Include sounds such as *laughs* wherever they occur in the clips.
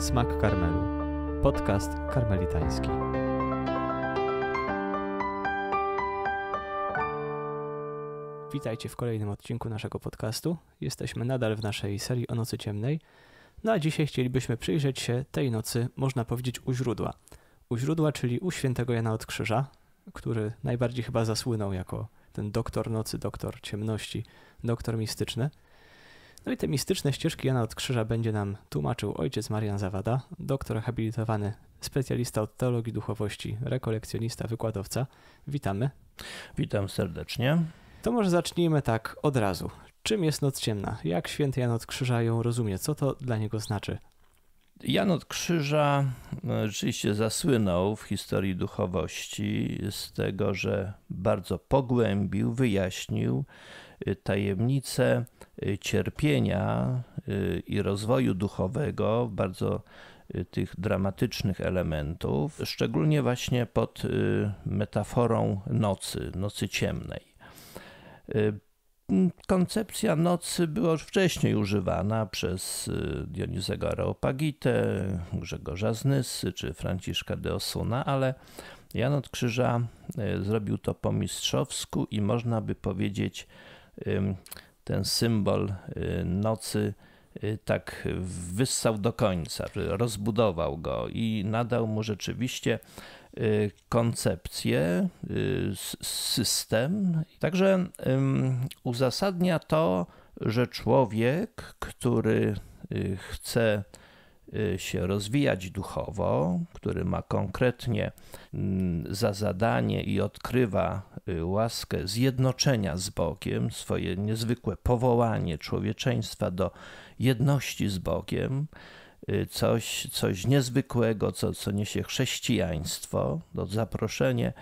Smak Karmelu. Podcast karmelitański. Witajcie w kolejnym odcinku naszego podcastu. Jesteśmy nadal w naszej serii o nocy ciemnej. No a dzisiaj chcielibyśmy przyjrzeć się tej nocy, można powiedzieć, u źródła. U źródła, czyli u świętego Jana od Krzyża, który najbardziej chyba zasłynął jako ten doktor nocy, doktor ciemności, doktor mistyczny. No i te mistyczne ścieżki Jana od Krzyża będzie nam tłumaczył ojciec Marian Zawada, doktor habilitowany, specjalista od teologii duchowości, rekolekcjonista, wykładowca. Witamy. Witam serdecznie. To może zacznijmy tak od razu. Czym jest noc ciemna? Jak święty Jan od Krzyża ją rozumie? Co to dla niego znaczy? Jan od Krzyża e, rzeczywiście zasłynął w historii duchowości z tego, że bardzo pogłębił, wyjaśnił Y, tajemnice y, cierpienia y, i rozwoju duchowego, bardzo tych dramatycznych elementów, szczególnie właśnie pod metaforą nocy, nocy ciemnej. Koncepcja nocy była już wcześniej używana przez Dionizego Areopagitę, Grzegorza Znysy czy Franciszka de Osuna, ale Jan od Krzyża zrobił to po mistrzowsku i można by powiedzieć, ten symbol y, nocy y, tak wyssał do końca, rozbudował go i nadał mu rzeczywiście y, koncepcję, system. Także uzasadnia to, że człowiek, który chce Y, się rozwijać duchowo, który ma konkretnie mm, za zadanie i odkrywa y, łaskę zjednoczenia z Bogiem, swoje niezwykłe powołanie człowieczeństwa do jedności z Bogiem, y, coś, coś niezwykłego, co, co niesie chrześcijaństwo, to zaproszenie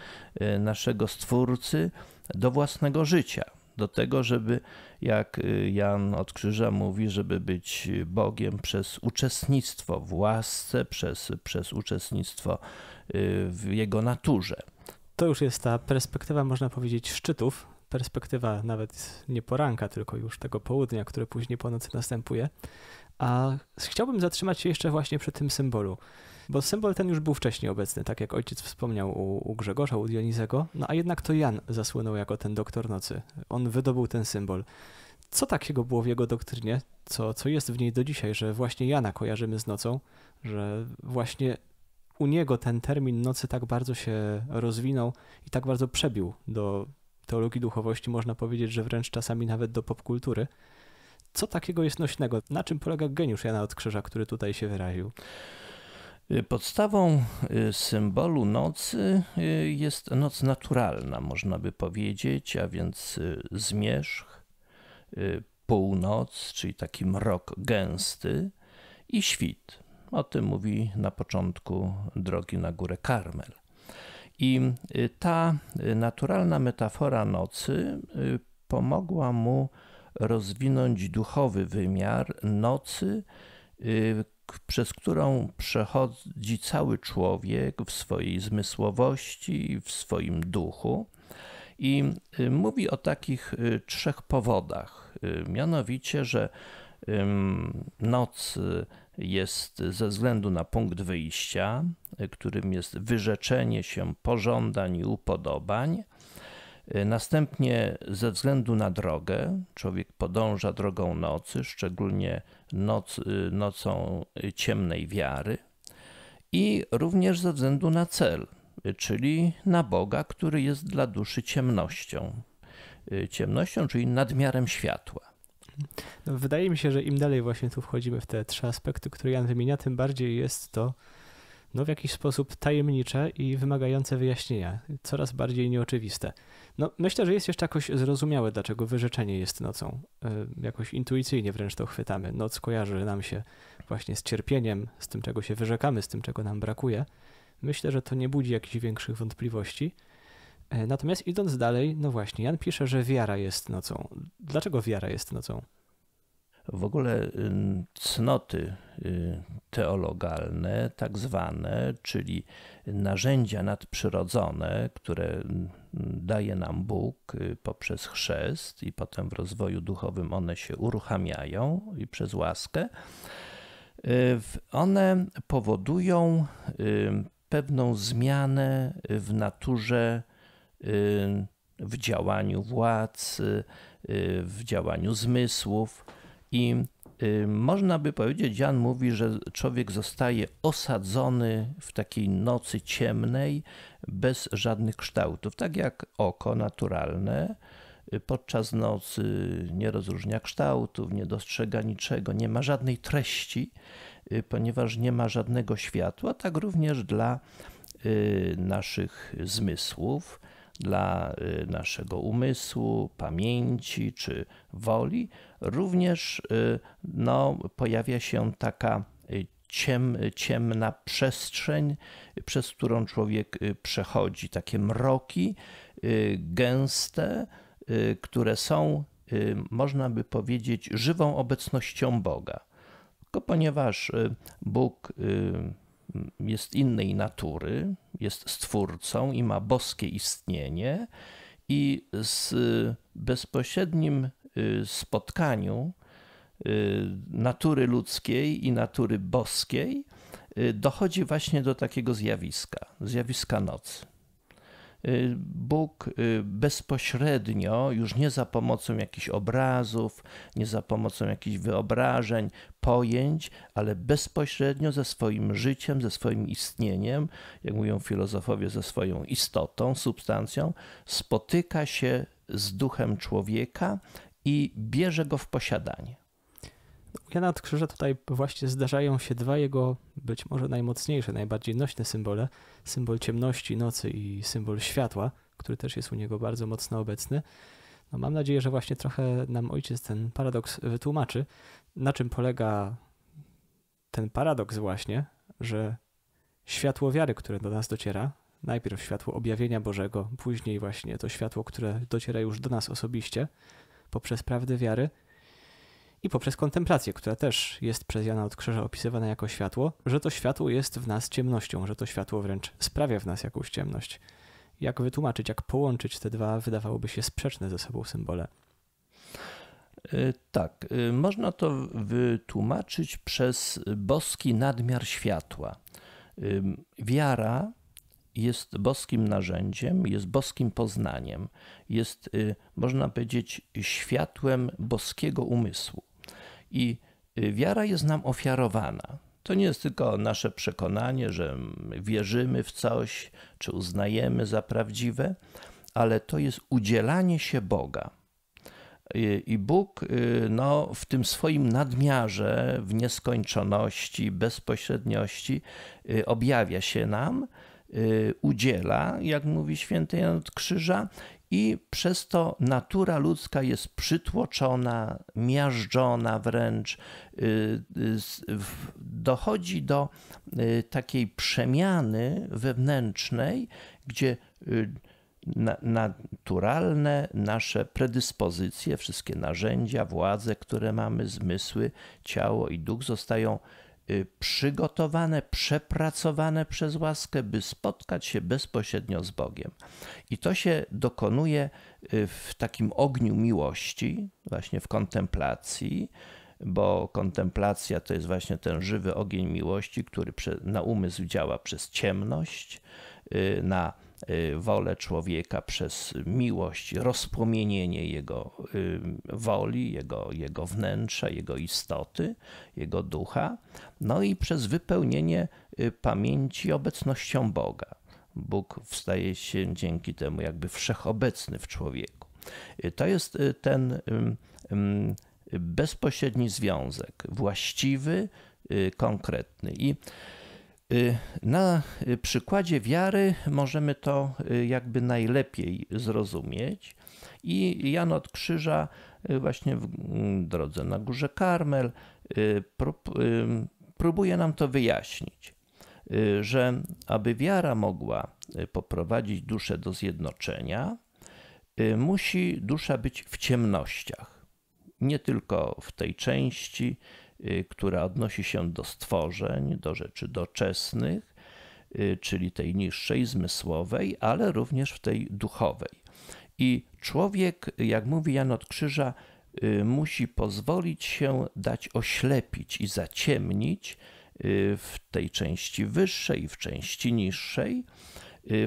naszego Stwórcy do własnego życia do tego, żeby, jak y, Jan od Krzyża mówi, żeby być Bogiem przez uczestnictwo w łasce, przez, przez uczestnictwo y, w Jego naturze. To już jest ta perspektywa, można powiedzieć, szczytów, perspektywa nawet nie poranka, tylko już tego południa, które później po nocy następuje. A chciałbym zatrzymać się jeszcze właśnie przy tym symbolu. Bo symbol ten już był wcześniej obecny, tak jak ojciec wspomniał u, u Grzegorza, u Dionizego, no a jednak to Jan zasłynął jako ten doktor nocy. On wydobył ten symbol. Co takiego było w jego doktrynie, co, co jest w niej do dzisiaj, że właśnie Jana kojarzymy z nocą, że właśnie u niego ten termin nocy tak bardzo się rozwinął i tak bardzo przebił do teologii duchowości, można powiedzieć, że wręcz czasami nawet do popkultury. Co takiego jest nośnego? Na czym polega geniusz Jana od Krzyża, który tutaj się wyraził? Y, podstawą y, symbolu nocy y, jest noc naturalna, można by powiedzieć, a więc zmierzch, północ, czyli taki mrok gęsty i świt. O tym mówi na początku drogi na górę Karmel. I ta naturalna metafora nocy pomogła mu rozwinąć duchowy wymiar nocy, przez którą przechodzi cały człowiek w swojej zmysłowości, w swoim duchu. I y, mówi o takich y, trzech powodach, y, mianowicie, że noc jest ze względu na punkt wyjścia, którym jest wyrzeczenie się pożądań i upodobań, E, następnie ze względu na drogę, człowiek podąża drogą nocy, szczególnie noc, e, nocą ciemnej wiary i również ze względu na cel, e, czyli na Boga, który jest dla duszy ciemnością. Ciemnością, czyli nadmiarem światła. No, wydaje mi się, że im dalej właśnie tu wchodzimy w te trzy aspekty, które Jan wymienia, tym bardziej jest to no w jakiś sposób tajemnicze i wymagające wyjaśnienia, coraz bardziej nieoczywiste. No, myślę, że jest jeszcze jakoś zrozumiałe, dlaczego wyrzeczenie jest nocą. E, jakoś intuicyjnie wręcz to chwytamy. Noc kojarzy nam się właśnie z cierpieniem, z tym, czego się wyrzekamy, z tym, czego nam brakuje. Myślę, że to nie budzi jakichś większych wątpliwości. E, natomiast idąc dalej, no właśnie, Jan pisze, że wiara jest nocą. Dlaczego wiara jest nocą? W ogóle cnoty y, teologalne, tak zwane, czyli narzędzia nadprzyrodzone, które daje nam Bóg y, poprzez chrzest i potem w rozwoju duchowym one się uruchamiają i przez łaskę, y, one powodują pewną zmianę w naturze, w działaniu władz, w działaniu zmysłów. I y, można by powiedzieć, Jan mówi, że człowiek zostaje osadzony w takiej nocy ciemnej, bez żadnych kształtów. Tak jak oko naturalne y, podczas nocy nie rozróżnia kształtów, nie dostrzega niczego, nie ma żadnej treści, y, ponieważ nie ma żadnego światła. Tak również dla naszych zmysłów dla y, naszego umysłu, pamięci czy woli, również y, no, pojawia się taka y, ciem, ciemna przestrzeń, przez którą człowiek przechodzi. Takie mroki gęste, które są, można by powiedzieć, żywą obecnością Boga. Tylko ponieważ Bóg jest innej natury, jest stwórcą i ma boskie istnienie, i z bezpośrednim y, spotkaniu y, natury ludzkiej i natury boskiej y, dochodzi właśnie do takiego zjawiska zjawiska nocy. Y, Bóg y, bezpośrednio, już nie za pomocą jakichś obrazów, nie za pomocą jakichś wyobrażeń, pojęć, ale bezpośrednio ze swoim życiem, ze swoim istnieniem, jak mówią filozofowie, ze swoją istotą, substancją, spotyka się z duchem człowieka i bierze go w posiadanie. U Jana Krzyża tutaj właśnie zdarzają się dwa jego być może najmocniejsze, najbardziej nośne symbole. Symbol ciemności, nocy i symbol światła, który też jest u niego bardzo mocno obecny. No mam nadzieję, że właśnie trochę nam ojciec ten paradoks wytłumaczy, na czym polega ten paradoks właśnie, że światło wiary, które do nas dociera, najpierw światło objawienia Bożego, później właśnie to światło, które dociera już do nas osobiście poprzez prawdę wiary – i poprzez kontemplację, która też jest przez Jana od Krzyża opisywana jako światło, że to światło jest w nas ciemnością, że to światło wręcz sprawia w nas jakąś ciemność. Jak wytłumaczyć, jak połączyć te dwa wydawałoby się sprzeczne ze sobą symbole? E, tak, e, można to wytłumaczyć przez boski nadmiar światła. E, wiara jest boskim narzędziem, jest boskim poznaniem, jest, można powiedzieć, światłem boskiego umysłu. I y, wiara jest nam ofiarowana. To nie jest tylko nasze przekonanie, że wierzymy w coś, czy uznajemy za prawdziwe, ale to jest udzielanie się Boga. I Bóg y, no, w tym swoim nadmiarze, w nieskończoności, bezpośredniości y, objawia się nam, udziela, jak mówi święty Jan od Krzyża, i przez to natura ludzka jest przytłoczona, miażdżona wręcz. Y, y, dochodzi do y, takiej przemiany wewnętrznej, gdzie naturalne nasze predyspozycje, wszystkie narzędzia, władze, które mamy, zmysły, ciało i duch zostają Y, przygotowane, przepracowane przez łaskę, by spotkać się bezpośrednio z Bogiem. I to się dokonuje y, w takim ogniu miłości, właśnie w kontemplacji, bo kontemplacja to jest właśnie ten żywy ogień miłości, który na umysł działa przez ciemność, y, na Y, wolę człowieka przez miłość, rozpłomienienie jego y, woli, jego, jego wnętrza, jego istoty, jego ducha, no i przez wypełnienie y, pamięci obecnością Boga. Bóg staje się dzięki temu jakby wszechobecny w człowieku. To jest ten bezpośredni związek, właściwy, konkretny. I Y, na y, przykładzie wiary możemy to y, jakby najlepiej zrozumieć. I Jan od Krzyża właśnie w mm, drodze na Górze Karmel próbuje nam to wyjaśnić, że aby wiara mogła poprowadzić duszę do zjednoczenia, musi dusza być w ciemnościach. Nie tylko w tej części, Y, która odnosi się do stworzeń, do rzeczy doczesnych, y, czyli tej niższej, zmysłowej, ale również w tej duchowej. I człowiek, jak mówi Jan od Krzyża, y, musi pozwolić się dać oślepić i zaciemnić w tej części wyższej, w części niższej,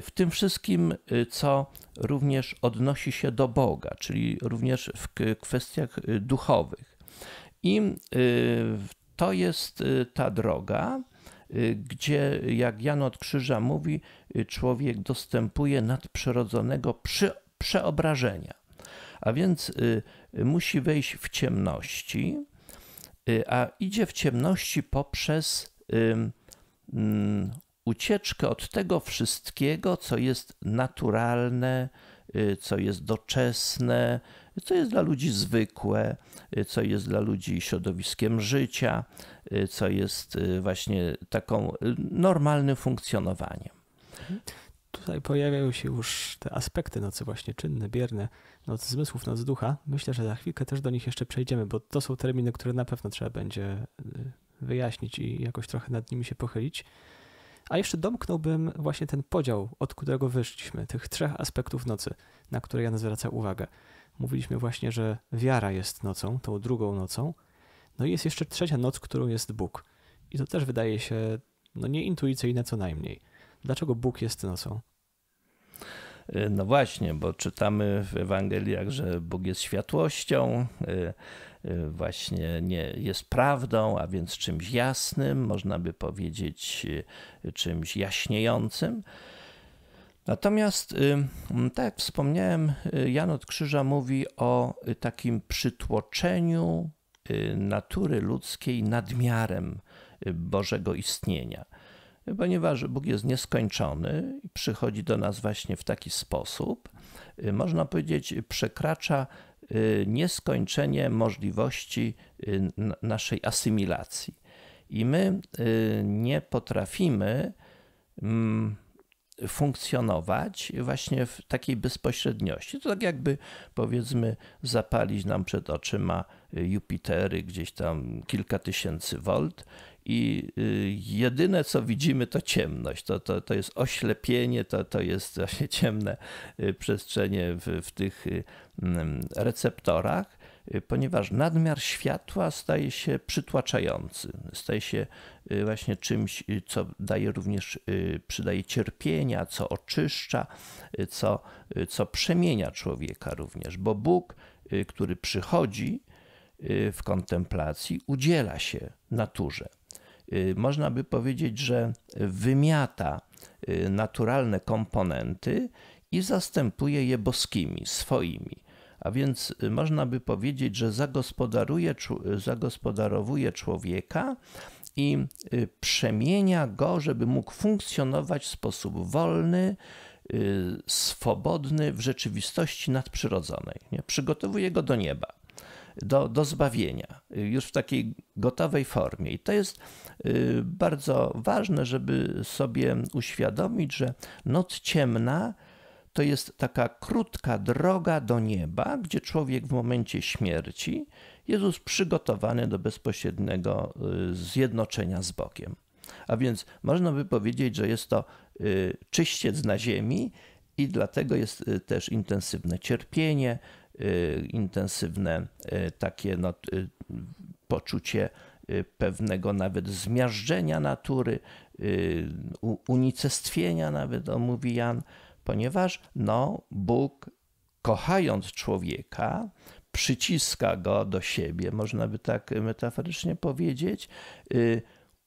w tym wszystkim, co również odnosi się do Boga, czyli również w kwestiach duchowych. I y, to jest y, ta droga, y, gdzie, jak Jan od Krzyża mówi, człowiek dostępuje nadprzyrodzonego przeobrażenia. A więc musi wejść w ciemności, a idzie w ciemności poprzez mm, ucieczkę od tego wszystkiego, co jest naturalne, Y, co jest doczesne, co jest dla ludzi zwykłe, y, co jest dla ludzi środowiskiem życia, y, co jest właśnie taką normalnym funkcjonowaniem. Tutaj pojawiają się już te aspekty nocy właśnie czynne, bierne, noc zmysłów, noc ducha. Myślę, że za chwilkę też do nich jeszcze przejdziemy, bo to są terminy, które na pewno trzeba będzie wyjaśnić i jakoś trochę nad nimi się pochylić. A jeszcze domknąłbym właśnie ten podział, od którego wyszliśmy, tych trzech aspektów nocy, na które Jan zwraca uwagę. Mówiliśmy właśnie, że wiara jest nocą, tą drugą nocą. No i jest jeszcze trzecia noc, którą jest Bóg. I to też wydaje się no, nieintuicyjne co najmniej. Dlaczego Bóg jest nocą? E, no właśnie, bo czytamy w Ewangeliach, że Bóg jest światłością, e, Y, właśnie nie jest prawdą, a więc czymś jasnym, można by powiedzieć y, czymś jaśniejącym. Natomiast, y, mm, tak jak wspomniałem, Jan od Krzyża mówi o takim przytłoczeniu natury ludzkiej nadmiarem Bożego istnienia. Ponieważ Bóg jest nieskończony i przychodzi do nas właśnie w taki sposób, można powiedzieć, przekracza Y, nieskończenie możliwości y, naszej asymilacji. I my y, nie potrafimy mm, funkcjonować właśnie w takiej bezpośredniości. To tak jakby powiedzmy zapalić nam przed oczyma Jupitery gdzieś tam kilka tysięcy volt i y, jedyne co widzimy to ciemność, to, to, to jest oślepienie, to, to jest właśnie *laughs* ciemne y, przestrzenie w, w tych y, mm, receptorach, ponieważ nadmiar światła staje się przytłaczający, staje się właśnie czymś, co daje również, przydaje cierpienia, co oczyszcza, co, co przemienia człowieka również, bo Bóg, który przychodzi w kontemplacji, udziela się naturze. Y, można by powiedzieć, że wymiata y, naturalne komponenty i zastępuje je boskimi, swoimi. A więc y, można by powiedzieć, że zagospodaruje, zagospodarowuje człowieka i przemienia go, żeby mógł funkcjonować w sposób wolny, swobodny w rzeczywistości nadprzyrodzonej. Nie? Przygotowuje go do nieba do, do zbawienia, już w takiej gotowej formie. I to jest y, bardzo ważne, żeby sobie uświadomić, że noc ciemna to jest taka krótka droga do nieba, gdzie człowiek w momencie śmierci Jezus przygotowany do bezpośredniego y, zjednoczenia z Bogiem. A więc można by powiedzieć, że jest to y, czyściec na ziemi i dlatego jest też intensywne cierpienie, Y, intensywne y, takie no, y, poczucie pewnego nawet zmiażdżenia natury, unicestwienia nawet, on mówi Jan, ponieważ no, Bóg kochając człowieka, przyciska go do siebie, można by tak metaforycznie powiedzieć,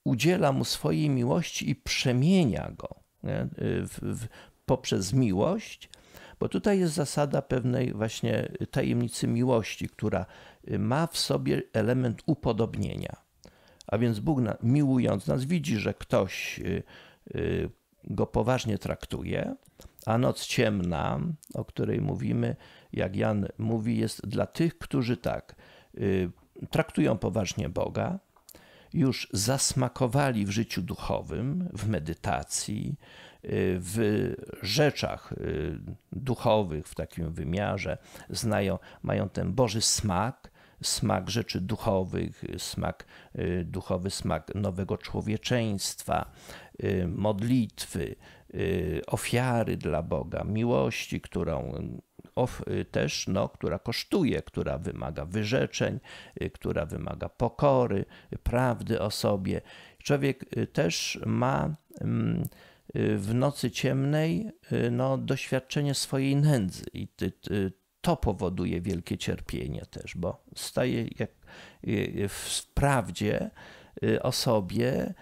udziela mu swojej miłości i przemienia go w, w, poprzez miłość bo tutaj jest zasada pewnej właśnie tajemnicy miłości, która y, ma w sobie element upodobnienia. A więc Bóg miłując nas widzi, że ktoś y, y, go poważnie traktuje, a noc ciemna, o której mówimy, jak Jan mówi, jest dla tych, którzy tak traktują poważnie Boga, już zasmakowali w życiu duchowym, w medytacji, w rzeczach y, duchowych, w takim wymiarze, znają, mają ten Boży smak, smak rzeczy duchowych, smak y, duchowy, smak nowego człowieczeństwa, y, modlitwy, ofiary dla Boga, miłości, którą of, też, no, która kosztuje, która wymaga wyrzeczeń, która wymaga pokory, prawdy o sobie. Człowiek też ma. Mm, Y, w nocy ciemnej y, no, doświadczenie swojej nędzy. I ty, ty, to powoduje wielkie cierpienie też, bo staje jak y, w prawdzie o sobie,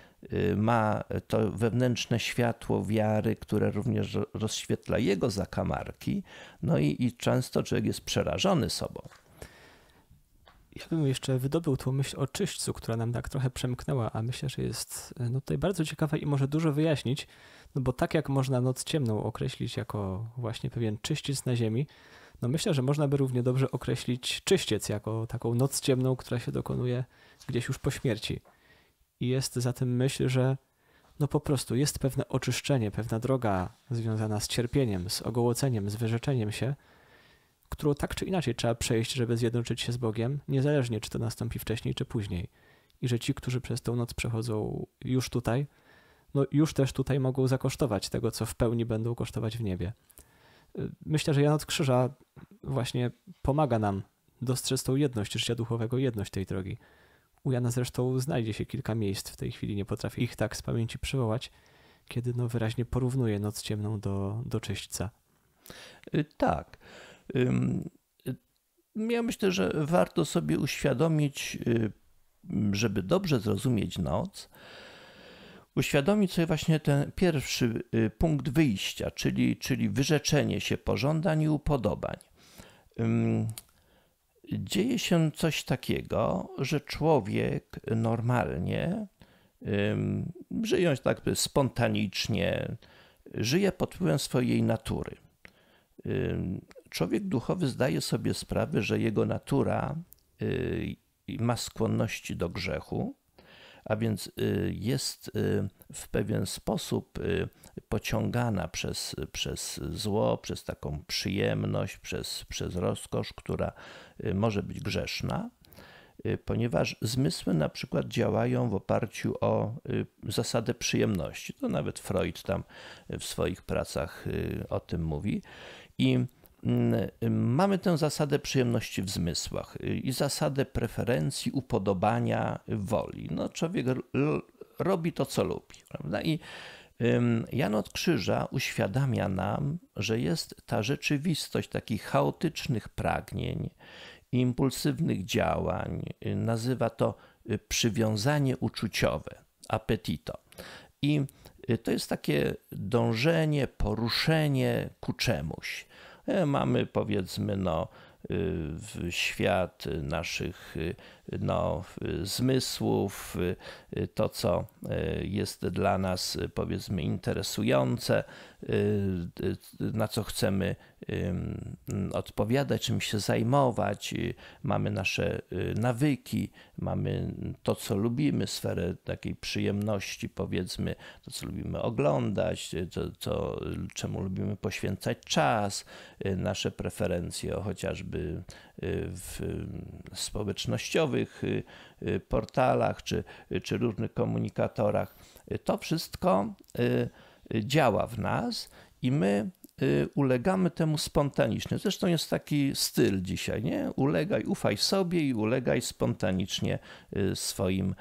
ma to wewnętrzne światło wiary, które również rozświetla jego zakamarki, no i, i często człowiek jest przerażony sobą. Ja bym jeszcze wydobył tą myśl o czyśćcu, która nam tak trochę przemknęła, a myślę, że jest no, tutaj bardzo ciekawa i może dużo wyjaśnić. No bo tak jak można noc ciemną określić jako właśnie pewien czyściec na ziemi, no myślę, że można by równie dobrze określić czyściec jako taką noc ciemną, która się dokonuje gdzieś już po śmierci. I jest zatem myśl, że no po prostu jest pewne oczyszczenie, pewna droga związana z cierpieniem, z ogołoceniem, z wyrzeczeniem się, którą tak czy inaczej trzeba przejść, żeby zjednoczyć się z Bogiem, niezależnie czy to nastąpi wcześniej czy później. I że ci, którzy przez tą noc przechodzą już tutaj, no już też tutaj mogą zakosztować tego, co w pełni będą kosztować w niebie. Y, myślę, że Janot Krzyża właśnie pomaga nam dostrzec tą jedność życia duchowego, jedność tej drogi. U Jana zresztą znajdzie się kilka miejsc w tej chwili, nie potrafię ich tak z pamięci przywołać, kiedy no wyraźnie porównuje noc ciemną do, do czyśćca. Y, tak. Y, ja myślę, że warto sobie uświadomić, żeby dobrze zrozumieć noc, uświadomić sobie właśnie ten pierwszy y, punkt wyjścia, czyli, czyli wyrzeczenie się pożądań i upodobań. Dzieje się coś takiego, że człowiek normalnie, żyjąc tak spontanicznie, żyje pod wpływem swojej natury. Człowiek duchowy zdaje sobie sprawę, że jego natura y, ma skłonności do grzechu, a więc y, jest y, w pewien sposób y, pociągana przez, przez zło, przez taką przyjemność, przez, przez rozkosz, która może być grzeszna, ponieważ zmysły na przykład działają w oparciu o zasadę przyjemności. To nawet Freud tam w swoich pracach o tym mówi. I Mm, mamy tę zasadę przyjemności w zmysłach y, i zasadę preferencji, upodobania, woli. No, człowiek robi to, co lubi. Prawda? I Jan od Krzyża uświadamia nam, że jest ta rzeczywistość takich chaotycznych pragnień, impulsywnych działań. Y, nazywa to y, przywiązanie uczuciowe, appetito. I to jest takie dążenie, poruszenie ku czemuś. E, mamy powiedzmy no, y, świat naszych y, no, zmysłów, y, to co e, jest dla nas powiedzmy interesujące, Y, y, na co chcemy odpowiadać, czym się zajmować, y, mamy nasze nawyki, mamy to, co lubimy, sferę takiej przyjemności, powiedzmy, to, co lubimy oglądać, to, to czemu lubimy poświęcać czas, nasze preferencje chociażby w społecznościowych portalach czy, czy różnych komunikatorach. To wszystko działa w nas i my y, ulegamy temu spontanicznie. Zresztą jest taki styl dzisiaj, nie? Ulegaj, ufaj sobie i ulegaj spontanicznie y, swoim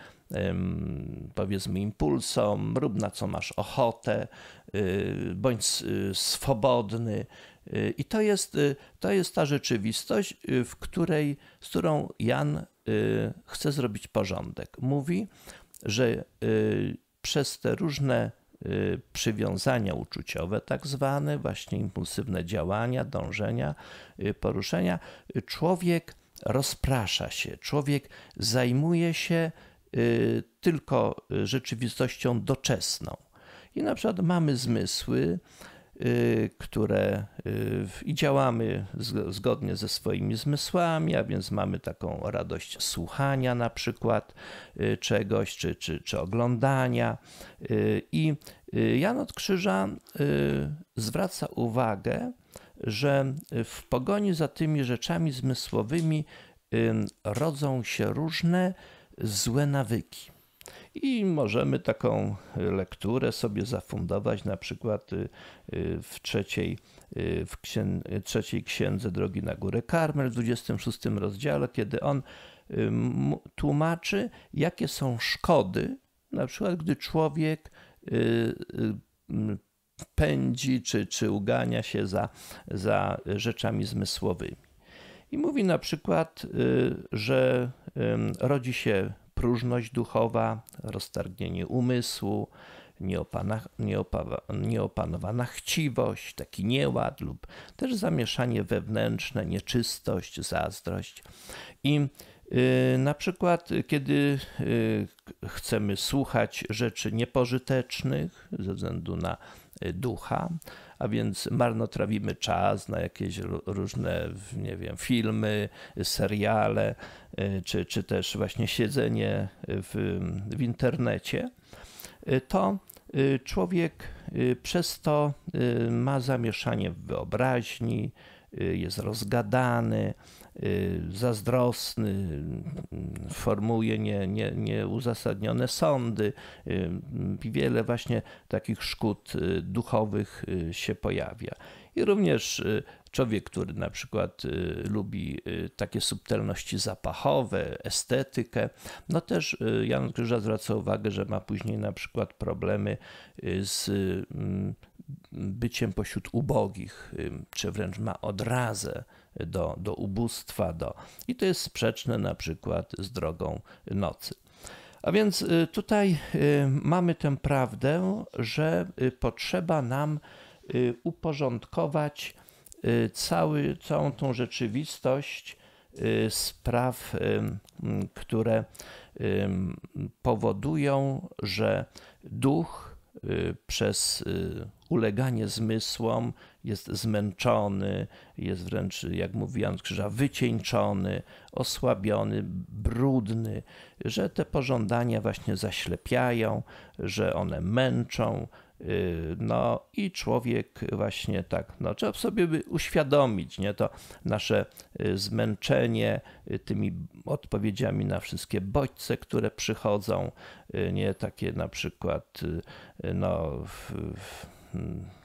powiedzmy impulsom, rób na co masz ochotę, y, bądź swobodny. I to jest, to jest ta rzeczywistość, w której, z którą Jan chce zrobić porządek. Mówi, że przez te różne Y, przywiązania uczuciowe, tak zwane, właśnie impulsywne działania, dążenia, y, poruszenia, człowiek rozprasza się, człowiek zajmuje się y, tylko rzeczywistością doczesną. I na przykład mamy zmysły, Y, które y, i działamy zgodnie ze swoimi zmysłami, a więc mamy taką radość słuchania na przykład y, czegoś, czy, czy, czy oglądania. I Jan od Krzyża zwraca uwagę, że w pogoni za tymi rzeczami zmysłowymi rodzą się różne złe nawyki. I możemy taką lekturę sobie zafundować na przykład y, y, w trzeciej, y, w księ trzeciej księdze Drogi na Górę Karmel w 26 rozdziale, kiedy on tłumaczy, jakie są szkody, na przykład gdy człowiek pędzi czy, czy ugania się za, za rzeczami zmysłowymi. I mówi na przykład, że rodzi się próżność duchowa, roztargnienie umysłu, nieopana, nieopanowana chciwość, taki nieład lub też zamieszanie wewnętrzne, nieczystość, zazdrość. I y, na przykład, kiedy y, chcemy słuchać rzeczy niepożytecznych ze względu na y, ducha, a więc marnotrawimy czas na jakieś różne, nie wiem, filmy, seriale, y, czy, czy też właśnie siedzenie w, w internecie, y, to y, człowiek przez to ma zamieszanie w wyobraźni, jest rozgadany, Y, zazdrosny, formuje nie, nie, nieuzasadnione sądy i y, wiele właśnie takich szkód y, duchowych się pojawia. I również człowiek, który na przykład lubi takie subtelności zapachowe, estetykę, no też Jan Krzyża zwraca uwagę, że ma później na przykład problemy z mm, byciem pośród ubogich, czy wręcz ma odrazę do, do ubóstwa. Do... I to jest sprzeczne na przykład z drogą nocy. A więc y, tutaj y, mamy tę prawdę, że y, potrzeba nam uporządkować cały, całą tą rzeczywistość spraw, które powodują, że duch przez uleganie zmysłom, jest zmęczony, jest wręcz, jak mówi Jan Krzyża, wycieńczony, osłabiony, brudny, że te pożądania właśnie zaślepiają, że one męczą, y, no i człowiek właśnie tak, no trzeba sobie by uświadomić, nie, to nasze y, zmęczenie y, tymi odpowiedziami na wszystkie bodźce, które przychodzą, nie, takie na przykład, no... W, w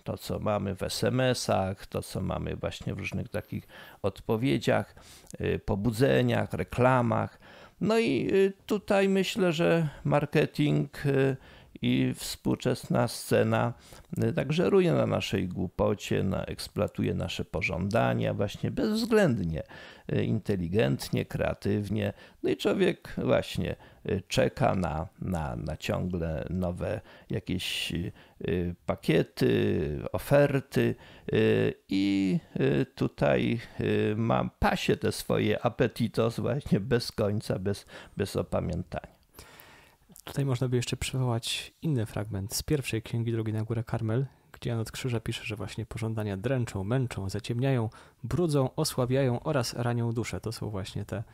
to, co mamy w SMS-ach, to, co mamy właśnie w różnych takich odpowiedziach, y, pobudzeniach, reklamach. No i y, tutaj myślę, że marketing y, i współczesna scena tak żeruje na naszej głupocie, na, eksploatuje nasze pożądania właśnie bezwzględnie, inteligentnie, kreatywnie. No i człowiek właśnie Y, czeka na, na, na ciągle nowe jakieś y, y, pakiety, oferty i tutaj mam pasie te swoje apetitos właśnie bez końca, bez, bez opamiętania. Tutaj można by jeszcze przywołać inny fragment z pierwszej księgi Drogi na Górę Karmel, gdzie Jan od Krzyża pisze, że właśnie pożądania dręczą, męczą, zaciemniają, brudzą, osłabiają oraz ranią duszę. To są właśnie te tak.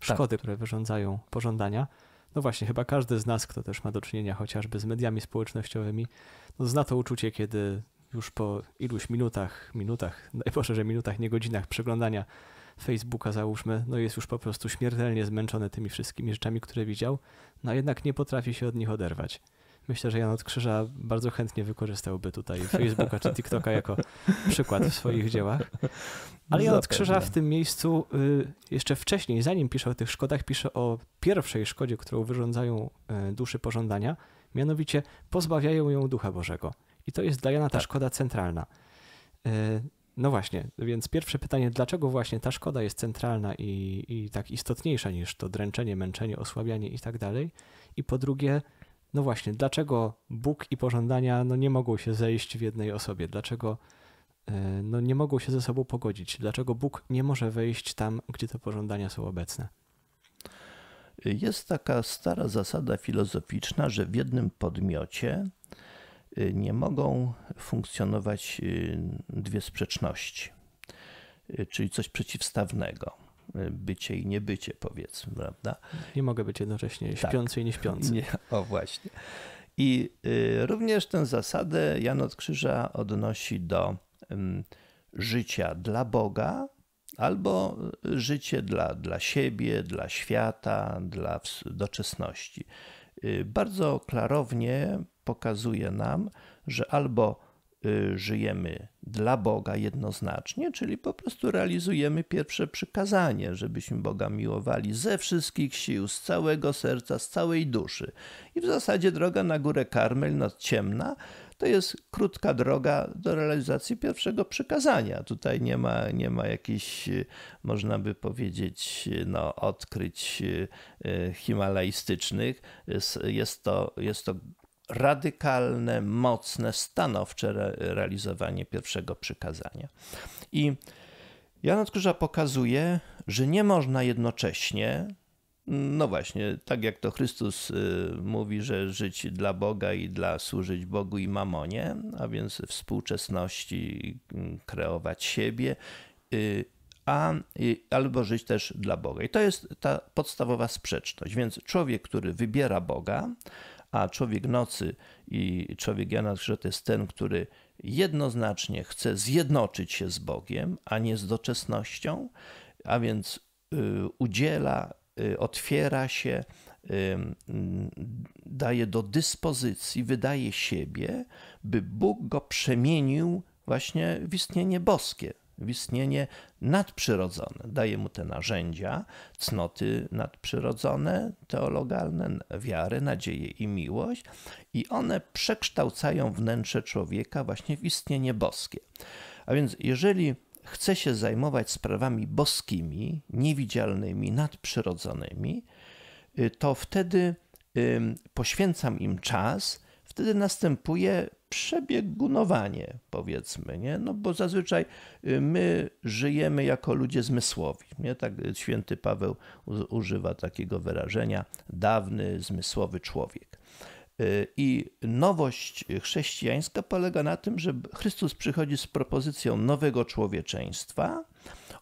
szkody, tak. które wyrządzają pożądania no właśnie, chyba każdy z nas, kto też ma do czynienia chociażby z mediami społecznościowymi, no zna to uczucie, kiedy już po iluś minutach, minutach, najposzerzej *laughs* minutach, nie godzinach przeglądania Facebooka załóżmy, no jest już po prostu śmiertelnie zmęczony tymi wszystkimi rzeczami, które widział, no a jednak nie potrafi się od nich oderwać myślę, że Jan Odkrzyża Krzyża bardzo chętnie wykorzystałby tutaj Facebooka czy TikToka jako przykład w swoich dziełach. Ale Jan Odkrzyża Krzyża w tym miejscu y, jeszcze wcześniej, zanim pisze o tych szkodach, pisze o pierwszej szkodzie, którą wyrządzają y, duszy pożądania, mianowicie pozbawiają ją Ducha Bożego. I to jest dla Jana ta tak. szkoda centralna. Y, no właśnie, więc pierwsze pytanie, dlaczego właśnie ta szkoda jest centralna i, i tak istotniejsza niż to dręczenie, męczenie, osłabianie i tak dalej? I po drugie, no właśnie, dlaczego Bóg i pożądania no nie mogą się zejść w jednej osobie? Dlaczego e, no nie mogą się ze sobą pogodzić? Dlaczego Bóg nie może wejść tam, gdzie te pożądania są obecne? Jest taka stara zasada filozoficzna, że w jednym podmiocie e, nie mogą funkcjonować e, dwie sprzeczności, czyli coś przeciwstawnego bycie i niebycie, powiedzmy, prawda? Nie mogę być jednocześnie tak. śpiący tak. i nieśpiący. *laughs* Nie, o właśnie. I y, również tę zasadę Jan od Krzyża odnosi do życia dla Boga, albo y, życie dla, dla siebie, dla świata, dla doczesności. Y, bardzo klarownie pokazuje nam, że albo Y, żyjemy dla Boga jednoznacznie, czyli po prostu realizujemy pierwsze przykazanie, żebyśmy Boga miłowali ze wszystkich sił, z całego serca, z całej duszy. I w zasadzie droga na górę Karmel, noc ciemna, to jest krótka droga do realizacji pierwszego przykazania. Tutaj nie ma, nie ma jakichś, można by powiedzieć, no, odkryć y, y, himalajstycznych. Jest to, jest to radykalne, mocne, stanowcze re realizowanie pierwszego przykazania. I Jan Odkurza pokazuje, że nie można jednocześnie, no właśnie, tak jak to Chrystus y, mówi, że żyć dla Boga i dla służyć Bogu i mamonie, a więc współczesności, kreować siebie y, a, y, albo żyć też dla Boga. I to jest ta podstawowa sprzeczność. Więc człowiek, który wybiera Boga, a człowiek nocy i człowiek Jana że to jest ten, który jednoznacznie chce zjednoczyć się z Bogiem, a nie z doczesnością, a więc y, udziela, y, otwiera się, y, daje do dyspozycji, wydaje siebie, by Bóg go przemienił właśnie w istnienie boskie, w istnienie nadprzyrodzone. Daje mu te narzędzia, cnoty nadprzyrodzone, teologalne, wiarę, nadzieję i miłość, i one przekształcają wnętrze człowieka właśnie w istnienie boskie. A więc, jeżeli chce się zajmować sprawami boskimi, niewidzialnymi, nadprzyrodzonymi, y, to wtedy poświęcam im czas wtedy następuje przebiegunowanie, powiedzmy, nie? No bo zazwyczaj y, my żyjemy jako ludzie zmysłowi, nie? Tak y, święty Paweł używa takiego wyrażenia, dawny zmysłowy człowiek. Y, I nowość chrześcijańska polega na tym, że Chrystus przychodzi z propozycją nowego człowieczeństwa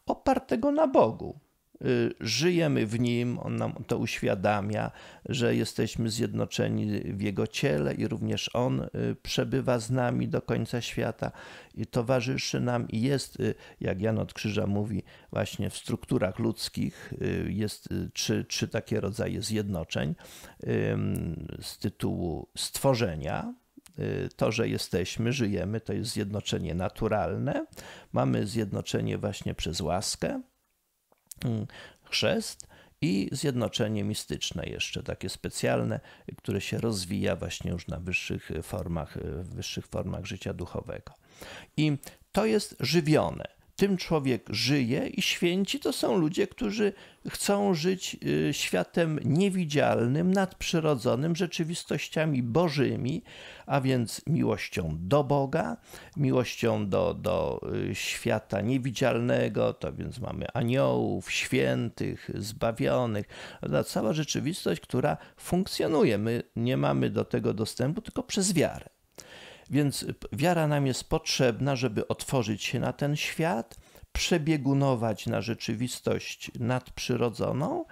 opartego na Bogu. Y, żyjemy w Nim, On nam to uświadamia, że jesteśmy zjednoczeni w Jego ciele i również On y, przebywa z nami do końca świata i towarzyszy nam i jest, y, jak Jan od Krzyża mówi, właśnie w strukturach ludzkich jest trzy, trzy takie rodzaje zjednoczeń z tytułu stworzenia, to, że jesteśmy, żyjemy, to jest zjednoczenie naturalne. Mamy zjednoczenie właśnie przez łaskę, Mm, chrzest i zjednoczenie mistyczne jeszcze takie specjalne, które się rozwija właśnie już na wyższych e, formach, e, wyższych formach życia duchowego. I to jest żywione tym człowiek żyje i święci to są ludzie, którzy chcą żyć y, światem niewidzialnym, nadprzyrodzonym, rzeczywistościami bożymi, a więc miłością do Boga, miłością do, do y, świata niewidzialnego, to więc mamy aniołów, świętych, zbawionych, cała rzeczywistość, która funkcjonuje. My nie mamy do tego dostępu tylko przez wiarę. Więc wiara nam jest potrzebna, żeby otworzyć się na ten świat, przebiegunować na rzeczywistość nadprzyrodzoną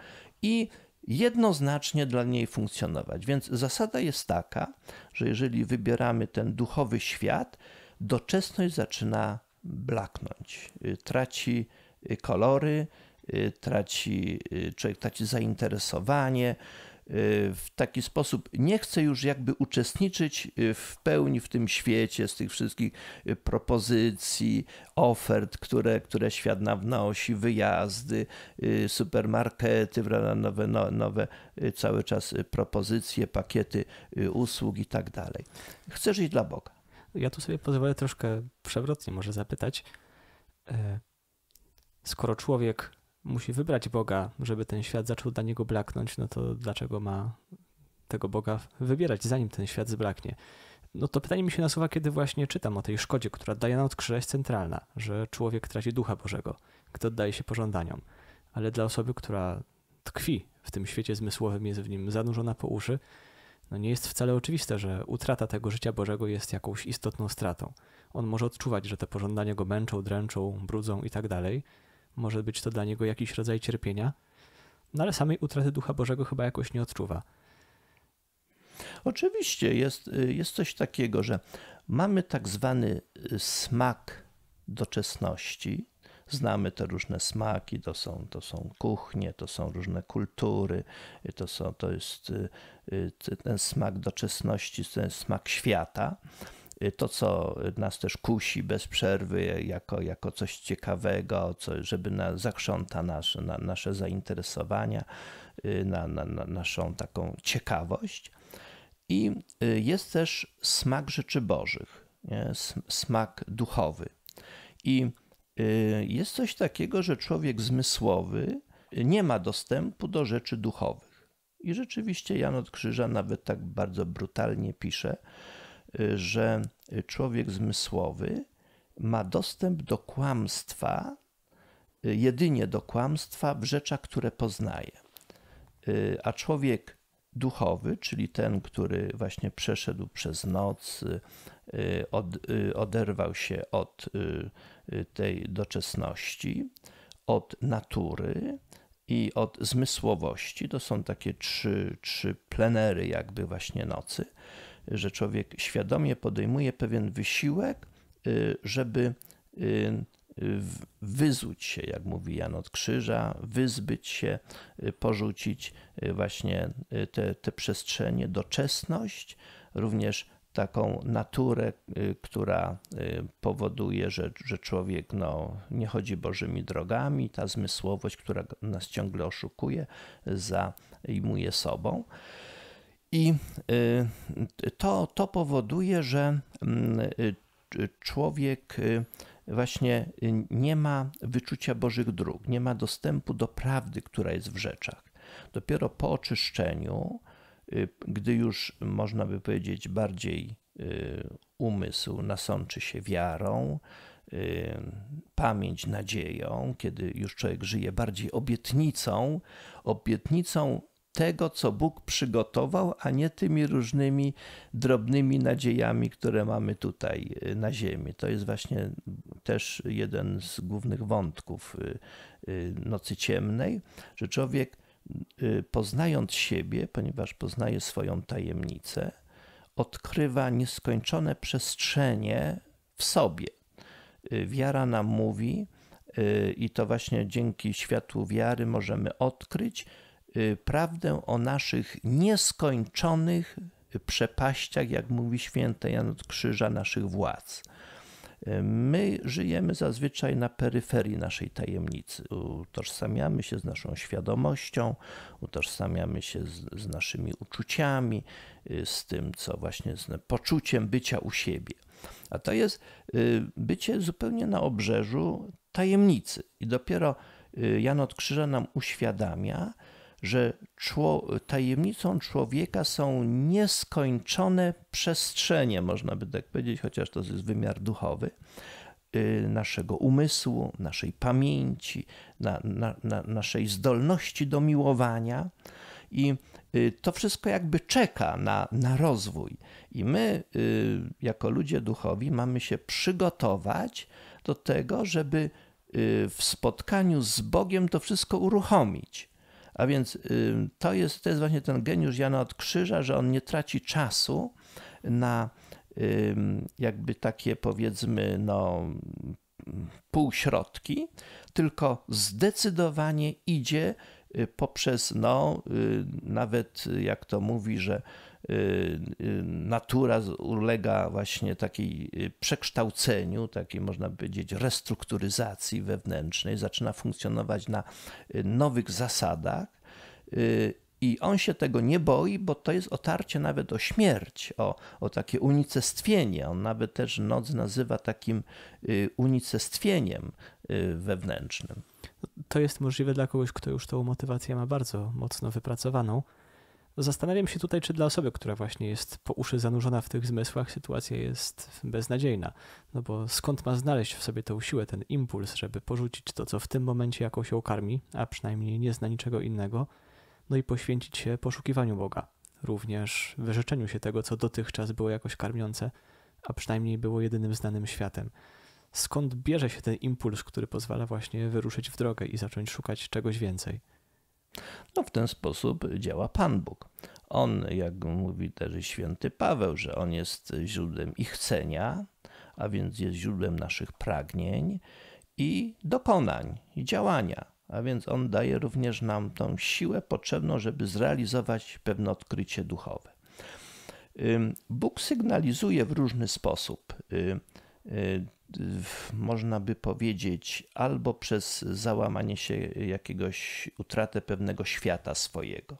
i jednoznacznie dla niej funkcjonować. Więc zasada jest taka, że jeżeli wybieramy ten duchowy świat, doczesność zaczyna blaknąć, y, traci y, kolory, y, traci, człowiek traci zainteresowanie, w taki sposób nie chce już jakby uczestniczyć y, w pełni w tym świecie z tych wszystkich y, propozycji, ofert, które, które świat nam nosi, wyjazdy, y, supermarkety, nowe, no, nowe cały czas propozycje, pakiety usług i tak dalej. Chce żyć dla Boga. Ja tu sobie pozwolę troszkę przewrotnie może zapytać. E, skoro człowiek musi wybrać Boga, żeby ten świat zaczął dla niego blaknąć, no to dlaczego ma tego Boga wybierać, zanim ten świat zblaknie? No to pytanie mi się nasuwa, kiedy właśnie czytam o tej szkodzie, która daje na odkrzyża centralna, że człowiek traci ducha Bożego, gdy oddaje się pożądaniom. Ale dla osoby, która tkwi w tym świecie zmysłowym, jest w nim zanurzona po uszy, no nie jest wcale oczywiste, że utrata tego życia Bożego jest jakąś istotną stratą. On może odczuwać, że te pożądania go męczą, dręczą, brudzą i tak dalej, może być to dla niego jakiś rodzaj cierpienia, no ale samej utraty Ducha Bożego chyba jakoś nie odczuwa. Oczywiście jest, jest coś takiego, że mamy tak zwany y, smak doczesności. Znamy te różne smaki, to są, to są kuchnie, to są różne kultury, y, to, są, to jest y, ten smak doczesności, ten smak świata to, co nas też kusi bez przerwy jako, jako coś ciekawego, co, żeby na, zakrząta nasze, na, nasze zainteresowania, y, na, na, na naszą taką ciekawość. I y, jest też smak rzeczy bożych, nie? smak duchowy. I y, jest coś takiego, że człowiek zmysłowy nie ma dostępu do rzeczy duchowych. I rzeczywiście Jan od Krzyża nawet tak bardzo brutalnie pisze, że człowiek zmysłowy ma dostęp do kłamstwa, jedynie do kłamstwa w rzeczach, które poznaje. A człowiek duchowy, czyli ten, który właśnie przeszedł przez noc, od, oderwał się od tej doczesności, od natury i od zmysłowości. To są takie trzy, trzy plenery, jakby właśnie nocy że człowiek świadomie podejmuje pewien wysiłek, y, żeby y, y, wyzuć się, jak mówi Jan od Krzyża, wyzbyć się, porzucić właśnie te, te przestrzenie, doczesność, również taką naturę, która powoduje, że, że człowiek no, nie chodzi Bożymi drogami, ta zmysłowość, która nas ciągle oszukuje, zajmuje sobą. I y, to, to powoduje, że mm, y, człowiek y, właśnie nie ma wyczucia Bożych dróg, nie ma dostępu do prawdy, która jest w rzeczach. Dopiero po oczyszczeniu, gdy już można by powiedzieć bardziej umysł nasączy się wiarą, pamięć nadzieją, kiedy już człowiek żyje bardziej obietnicą, obietnicą tego, co Bóg przygotował, a nie tymi różnymi drobnymi nadziejami, które mamy tutaj y, na Ziemi. To jest właśnie też jeden z głównych wątków y, y, Nocy Ciemnej, że człowiek poznając siebie, ponieważ poznaje swoją tajemnicę, odkrywa nieskończone przestrzenie w sobie. Wiara nam mówi, i to właśnie dzięki światłu wiary możemy odkryć, Y, prawdę o naszych nieskończonych przepaściach, jak mówi święty Jan od Krzyża, naszych władz. Y, my żyjemy zazwyczaj na peryferii naszej tajemnicy. Utożsamiamy się z naszą świadomością, utożsamiamy się z, z naszymi uczuciami, y, z tym, co właśnie z poczuciem bycia u siebie. A to jest bycie zupełnie na obrzeżu tajemnicy. I dopiero Jan od Krzyża nam uświadamia, że tajemnicą człowieka są nieskończone przestrzenie, można by tak powiedzieć, chociaż to jest wymiar duchowy y, naszego umysłu, naszej pamięci, na, na, na naszej zdolności do miłowania. I y, to wszystko jakby czeka na, na rozwój. I my, y, jako ludzie duchowi, mamy się przygotować do tego, żeby w spotkaniu z Bogiem to wszystko uruchomić. A więc y, to jest, to jest właśnie ten geniusz Jana od Krzyża, że on nie traci czasu na jakby takie powiedzmy no, półśrodki, tylko zdecydowanie idzie y, poprzez, no, y, nawet jak to mówi, że Y, y, natura ulega właśnie takiej y, przekształceniu, takiej można powiedzieć restrukturyzacji wewnętrznej, zaczyna funkcjonować na nowych zasadach. I on się tego nie boi, bo to jest otarcie nawet o śmierć, o, o takie unicestwienie. On nawet też noc nazywa takim unicestwieniem wewnętrznym. To jest możliwe dla kogoś, kto już tą motywację ma bardzo mocno wypracowaną Zastanawiam się tutaj, czy dla osoby, która właśnie jest po uszy zanurzona w tych zmysłach, sytuacja jest beznadziejna. No bo skąd ma znaleźć w sobie tę siłę, ten impuls, żeby porzucić to, co w tym momencie jakoś ją karmi, a przynajmniej nie zna niczego innego, no i poświęcić się poszukiwaniu Boga, również wyrzeczeniu się tego, co dotychczas było jakoś karmiące, a przynajmniej było jedynym znanym światem. Skąd bierze się ten impuls, który pozwala właśnie wyruszyć w drogę i zacząć szukać czegoś więcej? No w ten sposób działa Pan Bóg. On, jak mówi też święty Paweł, że on jest źródłem ich chcenia, a więc jest źródłem naszych pragnień i dokonań, i działania. A więc on daje również nam tą siłę potrzebną, żeby zrealizować pewne odkrycie duchowe. Bóg sygnalizuje w różny sposób y, można by powiedzieć, albo przez załamanie się jakiegoś, utratę pewnego świata swojego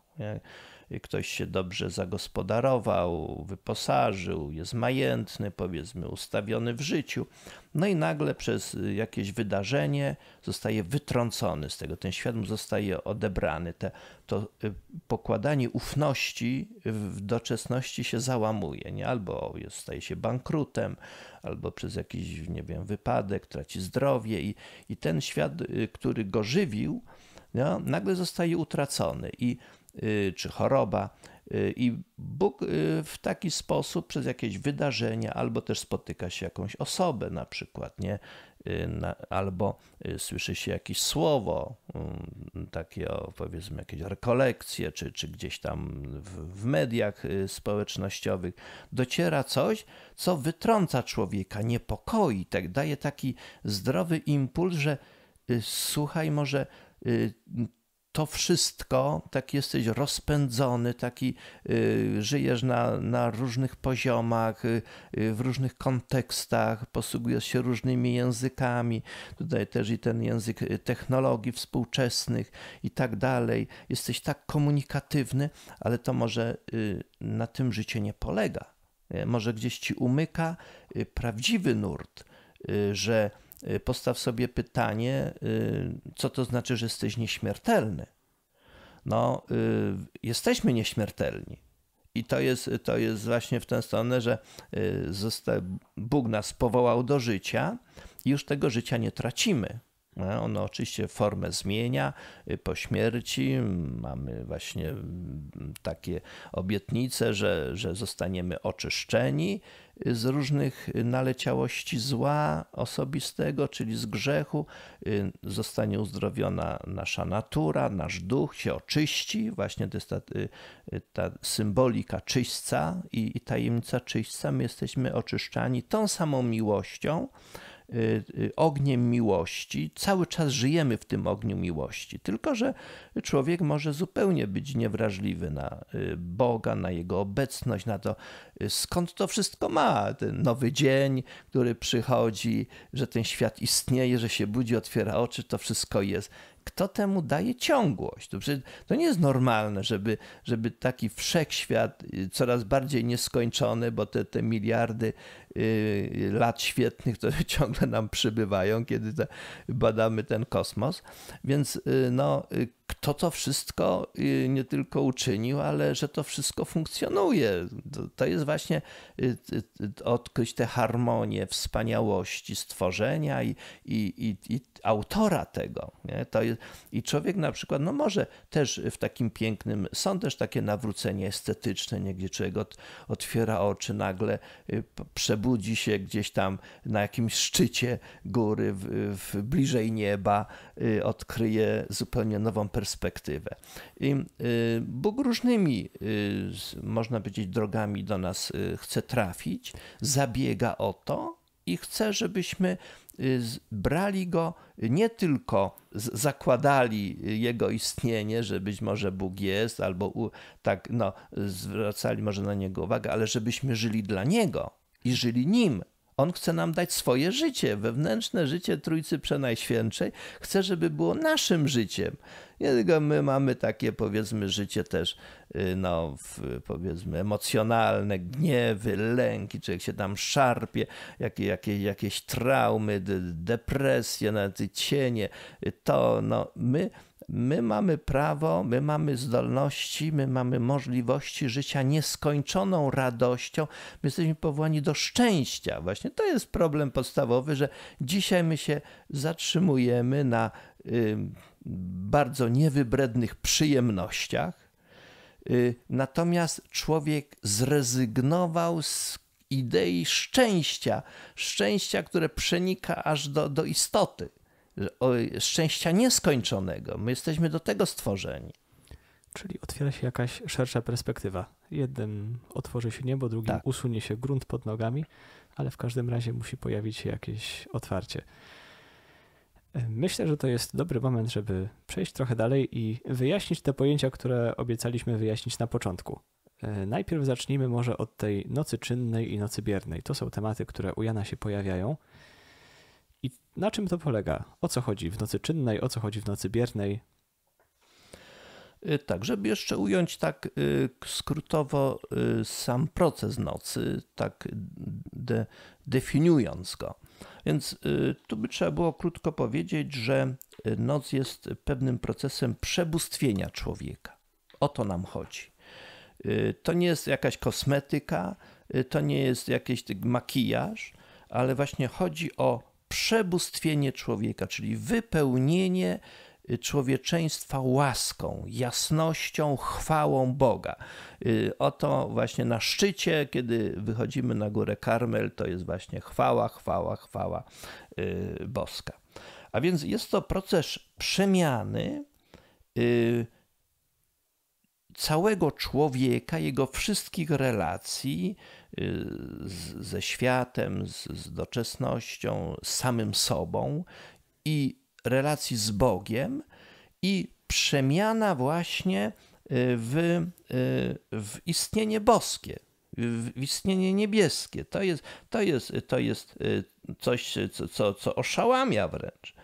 ktoś się dobrze zagospodarował, wyposażył, jest majętny, powiedzmy ustawiony w życiu, no i nagle przez jakieś wydarzenie zostaje wytrącony z tego, ten świat mu zostaje odebrany. Te, to y, pokładanie ufności w doczesności się załamuje, nie? albo jest, staje się bankrutem, albo przez jakiś, nie wiem, wypadek traci zdrowie i, i ten świat, y, który go żywił, no, nagle zostaje utracony i Y, czy choroba. Y, I Bóg y, w taki sposób przez jakieś wydarzenie albo też spotyka się jakąś osobę, na przykład, nie? albo słyszy się jakieś słowo, mm, takie o powiedzmy jakieś rekolekcje, czy, czy gdzieś tam w, w mediach społecznościowych, dociera coś, co wytrąca człowieka, niepokoi, tak, daje taki zdrowy impuls, że słuchaj, może to wszystko, tak jesteś rozpędzony, taki y, żyjesz na, na różnych poziomach, y, y, w różnych kontekstach, posługujesz się różnymi językami, tutaj też i ten język technologii współczesnych i tak dalej. Jesteś tak komunikatywny, ale to może na tym życie nie polega. Może gdzieś ci umyka prawdziwy nurt, że Y, postaw sobie pytanie, y, co to znaczy, że jesteś nieśmiertelny. No, y, jesteśmy nieśmiertelni. I to jest, to jest właśnie w tę stronę, że Bóg nas powołał do życia i już tego życia nie tracimy. No, ono oczywiście formę zmienia po śmierci. Mamy właśnie mm, takie obietnice, że, że zostaniemy oczyszczeni z różnych naleciałości zła osobistego, czyli z grzechu, y, zostanie uzdrowiona nasza natura, nasz duch się oczyści. Właśnie to jest ta, y, y, ta symbolika czyśćca i, tajemnica czyśćca. My jesteśmy oczyszczani tą samą miłością, Y, y, ogniem miłości, cały czas żyjemy w tym ogniu miłości, tylko że człowiek może zupełnie być niewrażliwy na y, Boga, na Jego obecność, na to, skąd to wszystko ma. Ten nowy dzień, który przychodzi, że ten świat istnieje, że się budzi, otwiera oczy, to wszystko jest kto temu daje ciągłość. To, to nie jest normalne, żeby, żeby taki wszechświat coraz bardziej nieskończony, bo te, te miliardy Y, lat świetnych, które *laughs* ciągle nam przybywają, kiedy te, badamy ten kosmos. Więc y, no, y, kto to wszystko nie tylko uczynił, ale że to wszystko funkcjonuje. To, to jest właśnie odkryć tę harmonię wspaniałości stworzenia i, i, i, i autora tego. Nie? To jest, I człowiek na przykład, no może też w takim pięknym, są też takie nawrócenia estetyczne, nie? gdzie człowiek otwiera oczy nagle, przebywa budzi się gdzieś tam na jakimś szczycie góry, w, w bliżej nieba, y, odkryje zupełnie nową perspektywę. I y, Bóg różnymi, y, można powiedzieć, drogami do nas chce trafić, zabiega o to i chce, żebyśmy brali go nie tylko zakładali jego istnienie, że być może Bóg jest, albo u, tak no, zwracali może na niego uwagę, ale żebyśmy żyli dla niego, i żyli nim. On chce nam dać swoje życie, wewnętrzne życie Trójcy Przenajświętszej. Chce, żeby było naszym życiem, tylko my mamy takie powiedzmy życie też y, no, w, powiedzmy emocjonalne, gniewy, lęki, człowiek się tam szarpie, jakie, jakie, jakieś traumy, depresje, nawet cienie, y, to no, my My mamy prawo, my mamy zdolności, my mamy możliwości życia nieskończoną radością. My jesteśmy powołani do szczęścia. Właśnie to jest problem podstawowy, że dzisiaj my się zatrzymujemy na. Yy, bardzo niewybrednych przyjemnościach. Y, natomiast człowiek zrezygnował z idei szczęścia, szczęścia, które przenika aż do, do istoty, szczęścia nieskończonego. My jesteśmy do tego stworzeni. Czyli otwiera się jakaś szersza perspektywa. Jeden otworzy się niebo, drugi tak. usunie się grunt pod nogami, ale w każdym razie musi pojawić się jakieś otwarcie. Myślę, że to jest dobry moment, żeby przejść trochę dalej i wyjaśnić te pojęcia, które obiecaliśmy wyjaśnić na początku. E, najpierw zacznijmy może od tej nocy czynnej i nocy biernej. To są tematy, które u Jana się pojawiają. I na czym to polega? O co chodzi w nocy czynnej, o co chodzi w nocy biernej? E, tak, żeby jeszcze ująć tak e, skrótowo sam proces nocy, tak de, definiując go. Więc y, tu by trzeba było krótko powiedzieć, że y, noc jest pewnym procesem przebóstwienia człowieka. O to nam chodzi. Y, to nie jest jakaś kosmetyka, to nie jest jakiś makijaż, ale właśnie chodzi o przebóstwienie człowieka, czyli wypełnienie Y, człowieczeństwa łaską, jasnością, chwałą Boga. Y, oto właśnie na szczycie, kiedy wychodzimy na górę Karmel, to jest właśnie chwała, chwała, chwała y, boska. A więc jest to proces przemiany całego człowieka, jego wszystkich relacji z, ze światem, z, z doczesnością, z samym sobą i relacji z Bogiem i przemiana właśnie y, w, y, w istnienie boskie, w istnienie niebieskie. To jest, to jest, to jest y, coś, co, co, co oszałamia wręcz.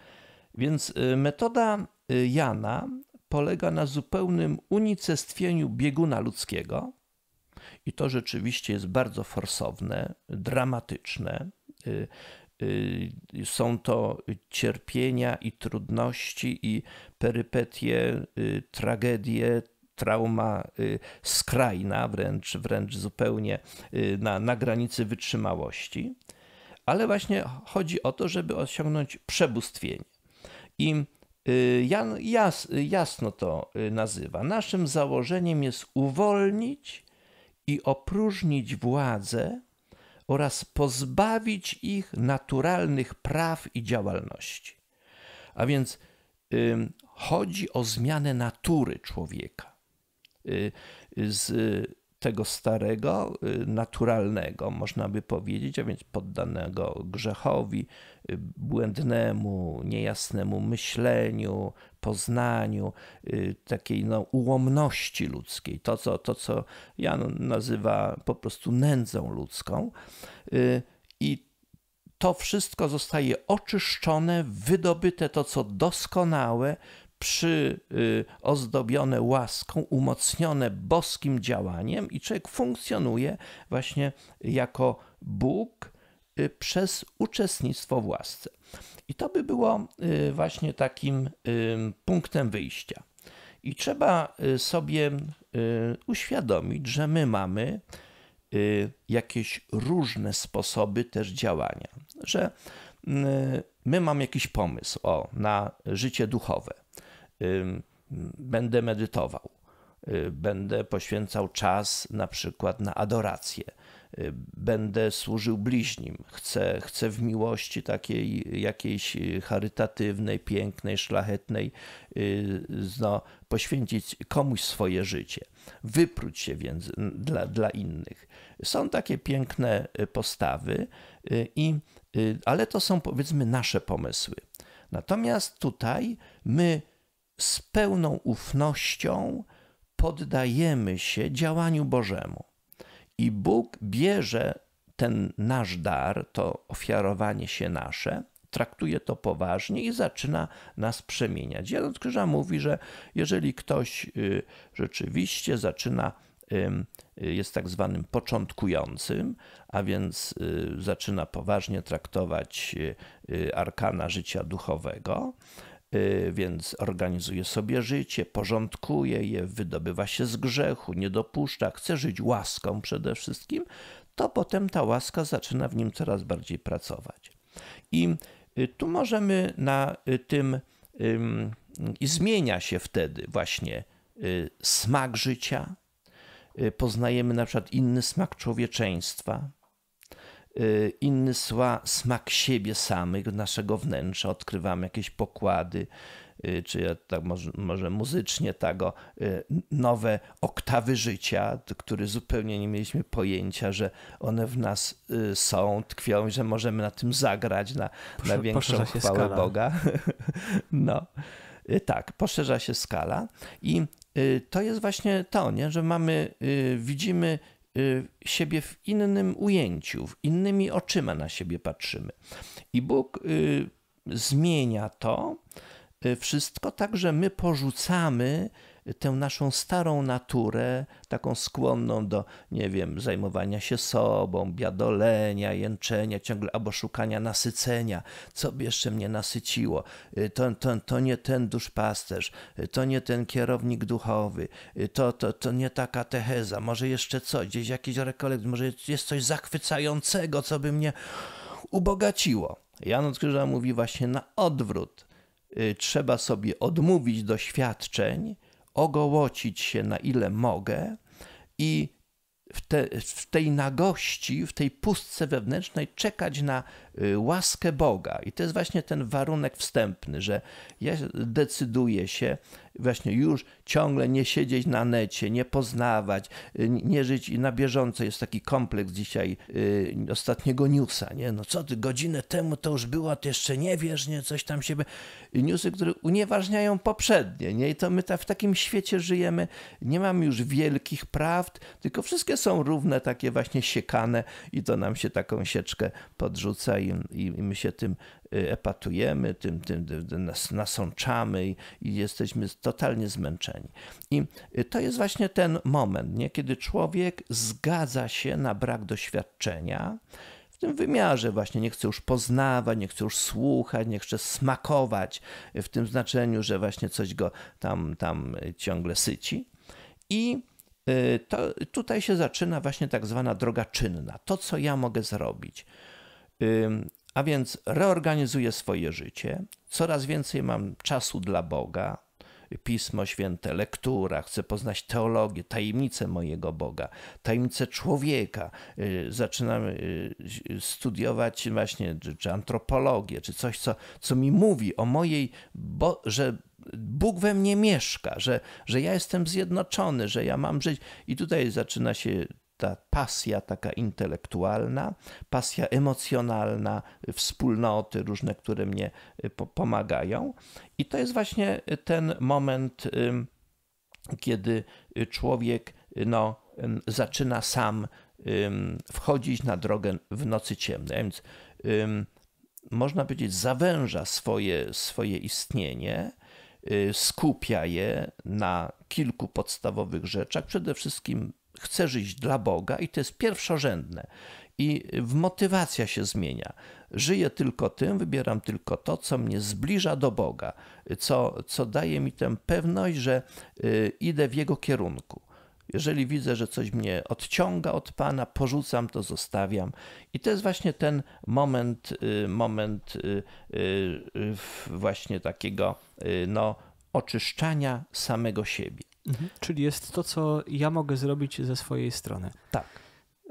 Więc metoda Jana polega na zupełnym unicestwieniu bieguna ludzkiego. I to rzeczywiście jest bardzo forsowne, dramatyczne. Y, są to cierpienia i trudności i perypetie, y, tragedie, trauma y, skrajna, wręcz, wręcz zupełnie na, na granicy wytrzymałości. Ale właśnie chodzi o to, żeby osiągnąć przebóstwienie. I Jan jas, jasno to nazywa. Naszym założeniem jest uwolnić i opróżnić władzę oraz pozbawić ich naturalnych praw i działalności. A więc y, chodzi o zmianę natury człowieka. Y, z tego starego, y, naturalnego, można by powiedzieć, a więc poddanego grzechowi, y, błędnemu, niejasnemu myśleniu, poznaniu, y, takiej no, ułomności ludzkiej, to co, to co Jan nazywa po prostu nędzą ludzką. Y, I to wszystko zostaje oczyszczone, wydobyte to co doskonałe, przyozdobione y, łaską, umocnione boskim działaniem i człowiek funkcjonuje właśnie jako Bóg Y, przez uczestnictwo w łasce. I to by było y, właśnie takim y, punktem wyjścia. I trzeba sobie uświadomić, że my mamy jakieś różne sposoby też działania, że my mamy jakiś pomysł o, na życie duchowe. Będę medytował, będę poświęcał czas na przykład na adorację, będę służył bliźnim. Chcę, chcę w miłości takiej jakiejś charytatywnej, pięknej, szlachetnej y, no, poświęcić komuś swoje życie. Wypróć się więc dla, dla innych. Są takie piękne y, postawy, y, i, ale to są powiedzmy nasze pomysły. Natomiast tutaj my z pełną ufnością poddajemy się działaniu Bożemu. I Bóg bierze ten nasz dar, to ofiarowanie się nasze, traktuje to poważnie i zaczyna nas przemieniać. Jan Krzyża mówi, że jeżeli ktoś y, rzeczywiście zaczyna, y, jest tak zwanym początkującym, a więc y, zaczyna poważnie traktować arkana życia duchowego, Y, więc organizuje sobie życie, porządkuje je, wydobywa się z grzechu, nie dopuszcza, chce żyć łaską przede wszystkim, to potem ta łaska zaczyna w nim coraz bardziej pracować. I y, tu możemy na y, tym, i zmienia się wtedy właśnie smak życia, poznajemy na przykład inny smak człowieczeństwa, Y, inny smak siebie samych, naszego wnętrza, odkrywamy jakieś pokłady, y, czy tak może, może muzycznie tego, tak, y, nowe oktawy życia, które zupełnie nie mieliśmy pojęcia, że one w nas są, tkwią i że możemy na tym zagrać na, Posz, na większą chwałę skala. Boga. *laughs* no. Tak, poszerza się skala i to jest właśnie to, nie? że mamy, widzimy Y, siebie w innym ujęciu, innymi oczyma na siebie patrzymy. I Bóg y, zmienia to y, wszystko tak, że my porzucamy tę naszą starą naturę, taką skłonną do, nie wiem, zajmowania się sobą, biadolenia, jęczenia ciągle, albo szukania nasycenia. Co by jeszcze mnie nasyciło? Y, to, to, to nie ten duszpasterz, y, to nie ten kierownik duchowy, y, to, to, to nie ta katecheza, może jeszcze coś, gdzieś jakiś rekolekt, może jest coś zachwycającego, co by mnie ubogaciło. Jan od Krzyża mówi właśnie na odwrót. Trzeba sobie odmówić doświadczeń, ogołocić się na ile mogę i w, te, w tej nagości, w tej pustce wewnętrznej czekać na Y, łaskę Boga. I to jest właśnie ten warunek wstępny, że ja decyduję się właśnie już ciągle nie siedzieć na necie, nie poznawać, y, nie żyć i na bieżąco. Jest taki kompleks dzisiaj yy, ostatniego newsa, nie? No co ty, godzinę temu to już było, ty jeszcze nie wiesz, nie? Coś tam siebie. Newsy, które unieważniają poprzednie, nie? I to my ta, w takim świecie żyjemy, nie mamy już wielkich prawd, tylko wszystkie są równe, takie właśnie siekane i to nam się taką sieczkę podrzuca i i, i my się tym y, epatujemy, tym, tym, nas, nasączamy i, i, jesteśmy totalnie zmęczeni. I y, to jest właśnie ten moment, nie? kiedy człowiek zgadza się na brak doświadczenia, w tym wymiarze właśnie nie chce już poznawać, nie chce już słuchać, nie chce smakować y, w tym znaczeniu, że właśnie coś go tam, tam ciągle syci. I to, tutaj się zaczyna właśnie tak zwana droga czynna. To, co ja mogę zrobić. A więc reorganizuję swoje życie, coraz więcej mam czasu dla Boga, Pismo Święte, lektura, chcę poznać teologię, tajemnice mojego Boga, tajemnice człowieka. Y, zaczynam y, studiować właśnie czy, czy antropologię, czy coś, co, co mi mówi o mojej, bo, że Bóg we mnie mieszka, że, że ja jestem zjednoczony, że ja mam żyć. I tutaj zaczyna się ta pasja taka intelektualna, pasja emocjonalna, wspólnoty różne, które mnie y, pomagają. I to jest właśnie ten moment, kiedy y, człowiek y, no, zaczyna sam wchodzić na drogę w nocy ciemnej. więc można powiedzieć, zawęża swoje, swoje istnienie, skupia je na kilku podstawowych rzeczach, przede wszystkim chcę żyć dla Boga i to jest pierwszorzędne. I motywacja się zmienia. Żyję tylko tym, wybieram tylko to, co mnie zbliża do Boga, co, co daje mi tę pewność, że y, idę w Jego kierunku. Jeżeli widzę, że coś mnie odciąga od Pana, porzucam to, zostawiam. I to jest właśnie ten moment, y, moment y, właśnie takiego no, oczyszczania samego siebie. Mhm. Czyli jest to, co ja mogę zrobić ze swojej strony. Tak.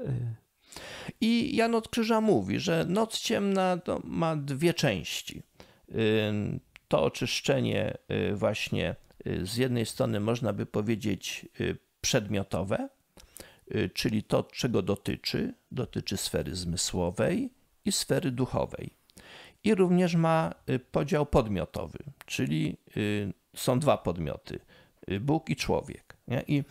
Y, I Jan od Krzyża mówi, że noc ciemna ma dwie części. Y, to oczyszczenie y, właśnie z jednej strony można by powiedzieć przedmiotowe, czyli to, czego dotyczy, dotyczy sfery zmysłowej i sfery duchowej. I również ma podział podmiotowy, czyli są dwa podmioty: Bóg i człowiek. Nie? I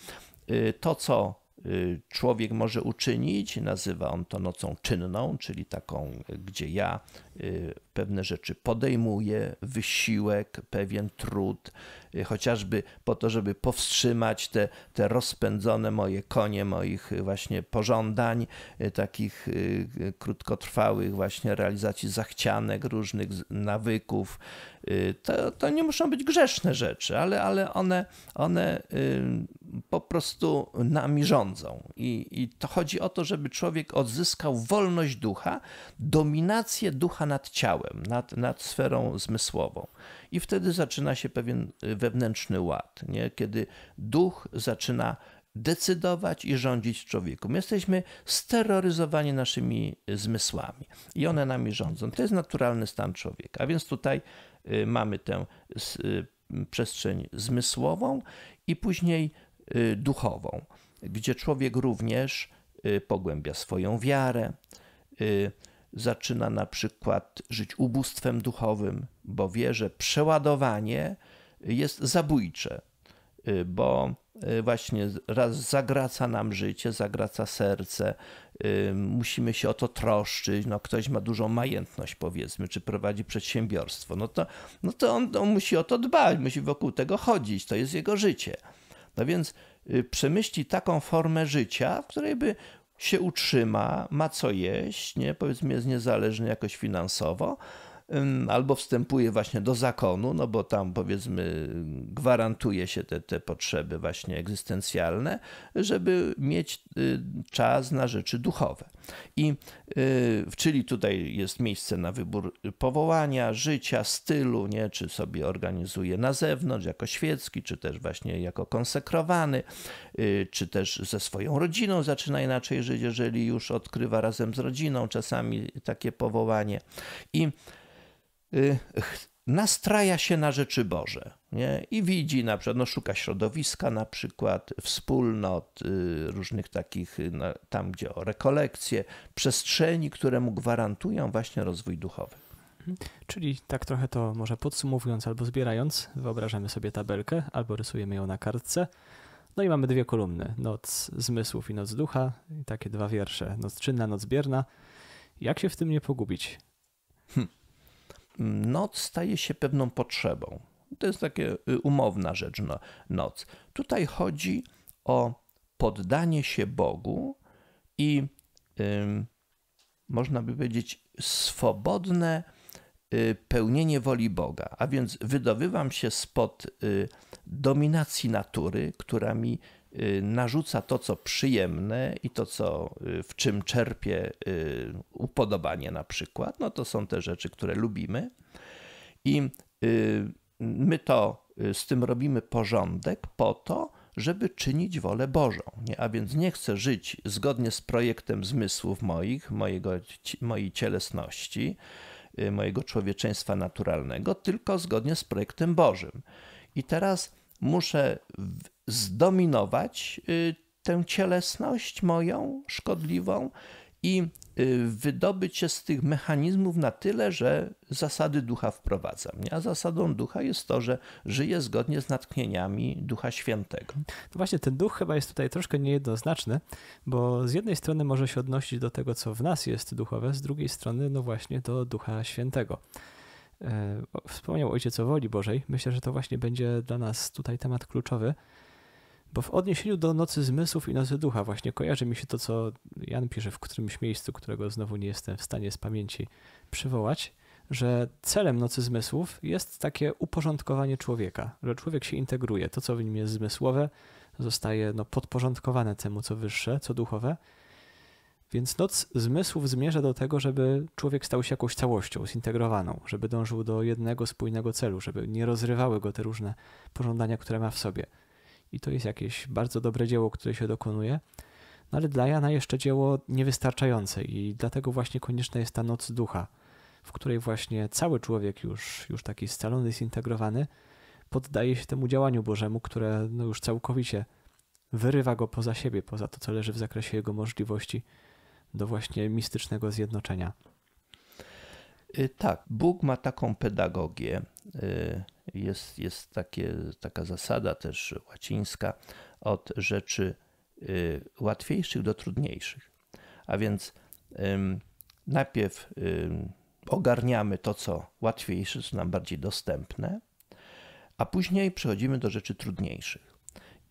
y, to, co y, człowiek może uczynić, nazywa on to nocą czynną, czyli taką, gdzie ja Y, pewne rzeczy podejmuje, wysiłek, pewien trud, y, chociażby po to, żeby powstrzymać te, te rozpędzone moje konie moich y, właśnie pożądań, takich krótkotrwałych właśnie realizacji zachcianek, różnych nawyków. To, to nie muszą być grzeszne rzeczy, ale, ale one, one po prostu nami rządzą. I, I to chodzi o to, żeby człowiek odzyskał wolność ducha, dominację ducha nad ciałem, nad, nad sferą zmysłową. I wtedy zaczyna się pewien y, wewnętrzny ład, nie? kiedy duch zaczyna decydować i rządzić człowieku. My jesteśmy steroryzowani naszymi y, zmysłami i one nami rządzą. To jest naturalny stan człowieka. A więc tutaj y, mamy tę przestrzeń zmysłową i później duchową, gdzie człowiek również pogłębia swoją wiarę, zaczyna na przykład żyć ubóstwem duchowym, bo wie, że przeładowanie jest zabójcze, y, bo y, właśnie raz zagraca nam życie, zagraca serce, y, musimy się o to troszczyć, no ktoś ma dużą majętność powiedzmy, czy prowadzi przedsiębiorstwo, no to, no to on, on musi o to dbać, musi wokół tego chodzić, to jest jego życie. No więc przemyśli taką formę życia, w której by się utrzyma, ma co jeść, nie? powiedzmy jest niezależny jakoś finansowo, albo wstępuje właśnie do zakonu, no bo tam powiedzmy gwarantuje się te, te potrzeby właśnie egzystencjalne, żeby mieć y, czas na rzeczy duchowe. I y, czyli tutaj jest miejsce na wybór powołania, życia, stylu, nie? czy sobie organizuje na zewnątrz jako świecki, czy też właśnie jako konsekrowany, y, czy też ze swoją rodziną zaczyna inaczej żyć, jeżeli już odkrywa razem z rodziną czasami takie powołanie. I Y, nastraja się na rzeczy Boże nie? i widzi na przykład, no, szuka środowiska na przykład, wspólnot, y, różnych takich, no, tam gdzie o rekolekcje, przestrzeni, które mu gwarantują właśnie rozwój duchowy. Mhm. Czyli tak trochę to może podsumowując albo zbierając, wyobrażamy sobie tabelkę albo rysujemy ją na kartce. No i mamy dwie kolumny, noc zmysłów i noc ducha, i takie dwa wiersze, noc czynna, noc bierna. Jak się w tym nie pogubić? Hm noc staje się pewną potrzebą. To jest taka y, umowna rzecz, no, noc. Tutaj chodzi o poddanie się Bogu i można by powiedzieć swobodne y, pełnienie woli Boga. A więc wydobywam się spod y, dominacji natury, która mi Y, narzuca to, co przyjemne i to, co, y, w czym czerpie y, upodobanie na przykład, no to są te rzeczy, które lubimy. I my to z tym robimy porządek po to, żeby czynić wolę Bożą. Nie? A więc nie chcę żyć zgodnie z projektem zmysłów moich, mojego, mojej cielesności, mojego człowieczeństwa naturalnego, tylko zgodnie z projektem Bożym. I teraz muszę zdominować y, tę cielesność moją szkodliwą i y, wydobyć się z tych mechanizmów na tyle, że zasady ducha wprowadzam. A zasadą ducha jest to, że żyję zgodnie z natchnieniami Ducha Świętego. No właśnie, ten duch chyba jest tutaj troszkę niejednoznaczny, bo z jednej strony może się odnosić do tego, co w nas jest duchowe, z drugiej strony, no właśnie, do Ducha Świętego. E, wspomniał Ojciec o woli Bożej. Myślę, że to właśnie będzie dla nas tutaj temat kluczowy bo w odniesieniu do nocy zmysłów i nocy ducha właśnie kojarzy mi się to, co Jan pisze w którymś miejscu, którego znowu nie jestem w stanie z pamięci przywołać, że celem nocy zmysłów jest takie uporządkowanie człowieka, że człowiek się integruje. To, co w nim jest zmysłowe, zostaje no, podporządkowane temu, co wyższe, co duchowe. Więc noc zmysłów zmierza do tego, żeby człowiek stał się jakąś całością, zintegrowaną, żeby dążył do jednego spójnego celu, żeby nie rozrywały go te różne pożądania, które ma w sobie i to jest jakieś bardzo dobre dzieło, które się dokonuje. No ale dla Jana jeszcze dzieło niewystarczające i dlatego właśnie konieczna jest ta noc ducha, w której właśnie cały człowiek już, już taki scalony, zintegrowany, poddaje się temu działaniu Bożemu, które no już całkowicie wyrywa go poza siebie, poza to, co leży w zakresie jego możliwości do właśnie mistycznego zjednoczenia. Y, tak, Bóg ma taką pedagogię y, jest, jest takie, taka zasada też łacińska od rzeczy y, łatwiejszych do trudniejszych. A więc najpierw ogarniamy to, co łatwiejsze, co nam bardziej dostępne, a później przechodzimy do rzeczy trudniejszych.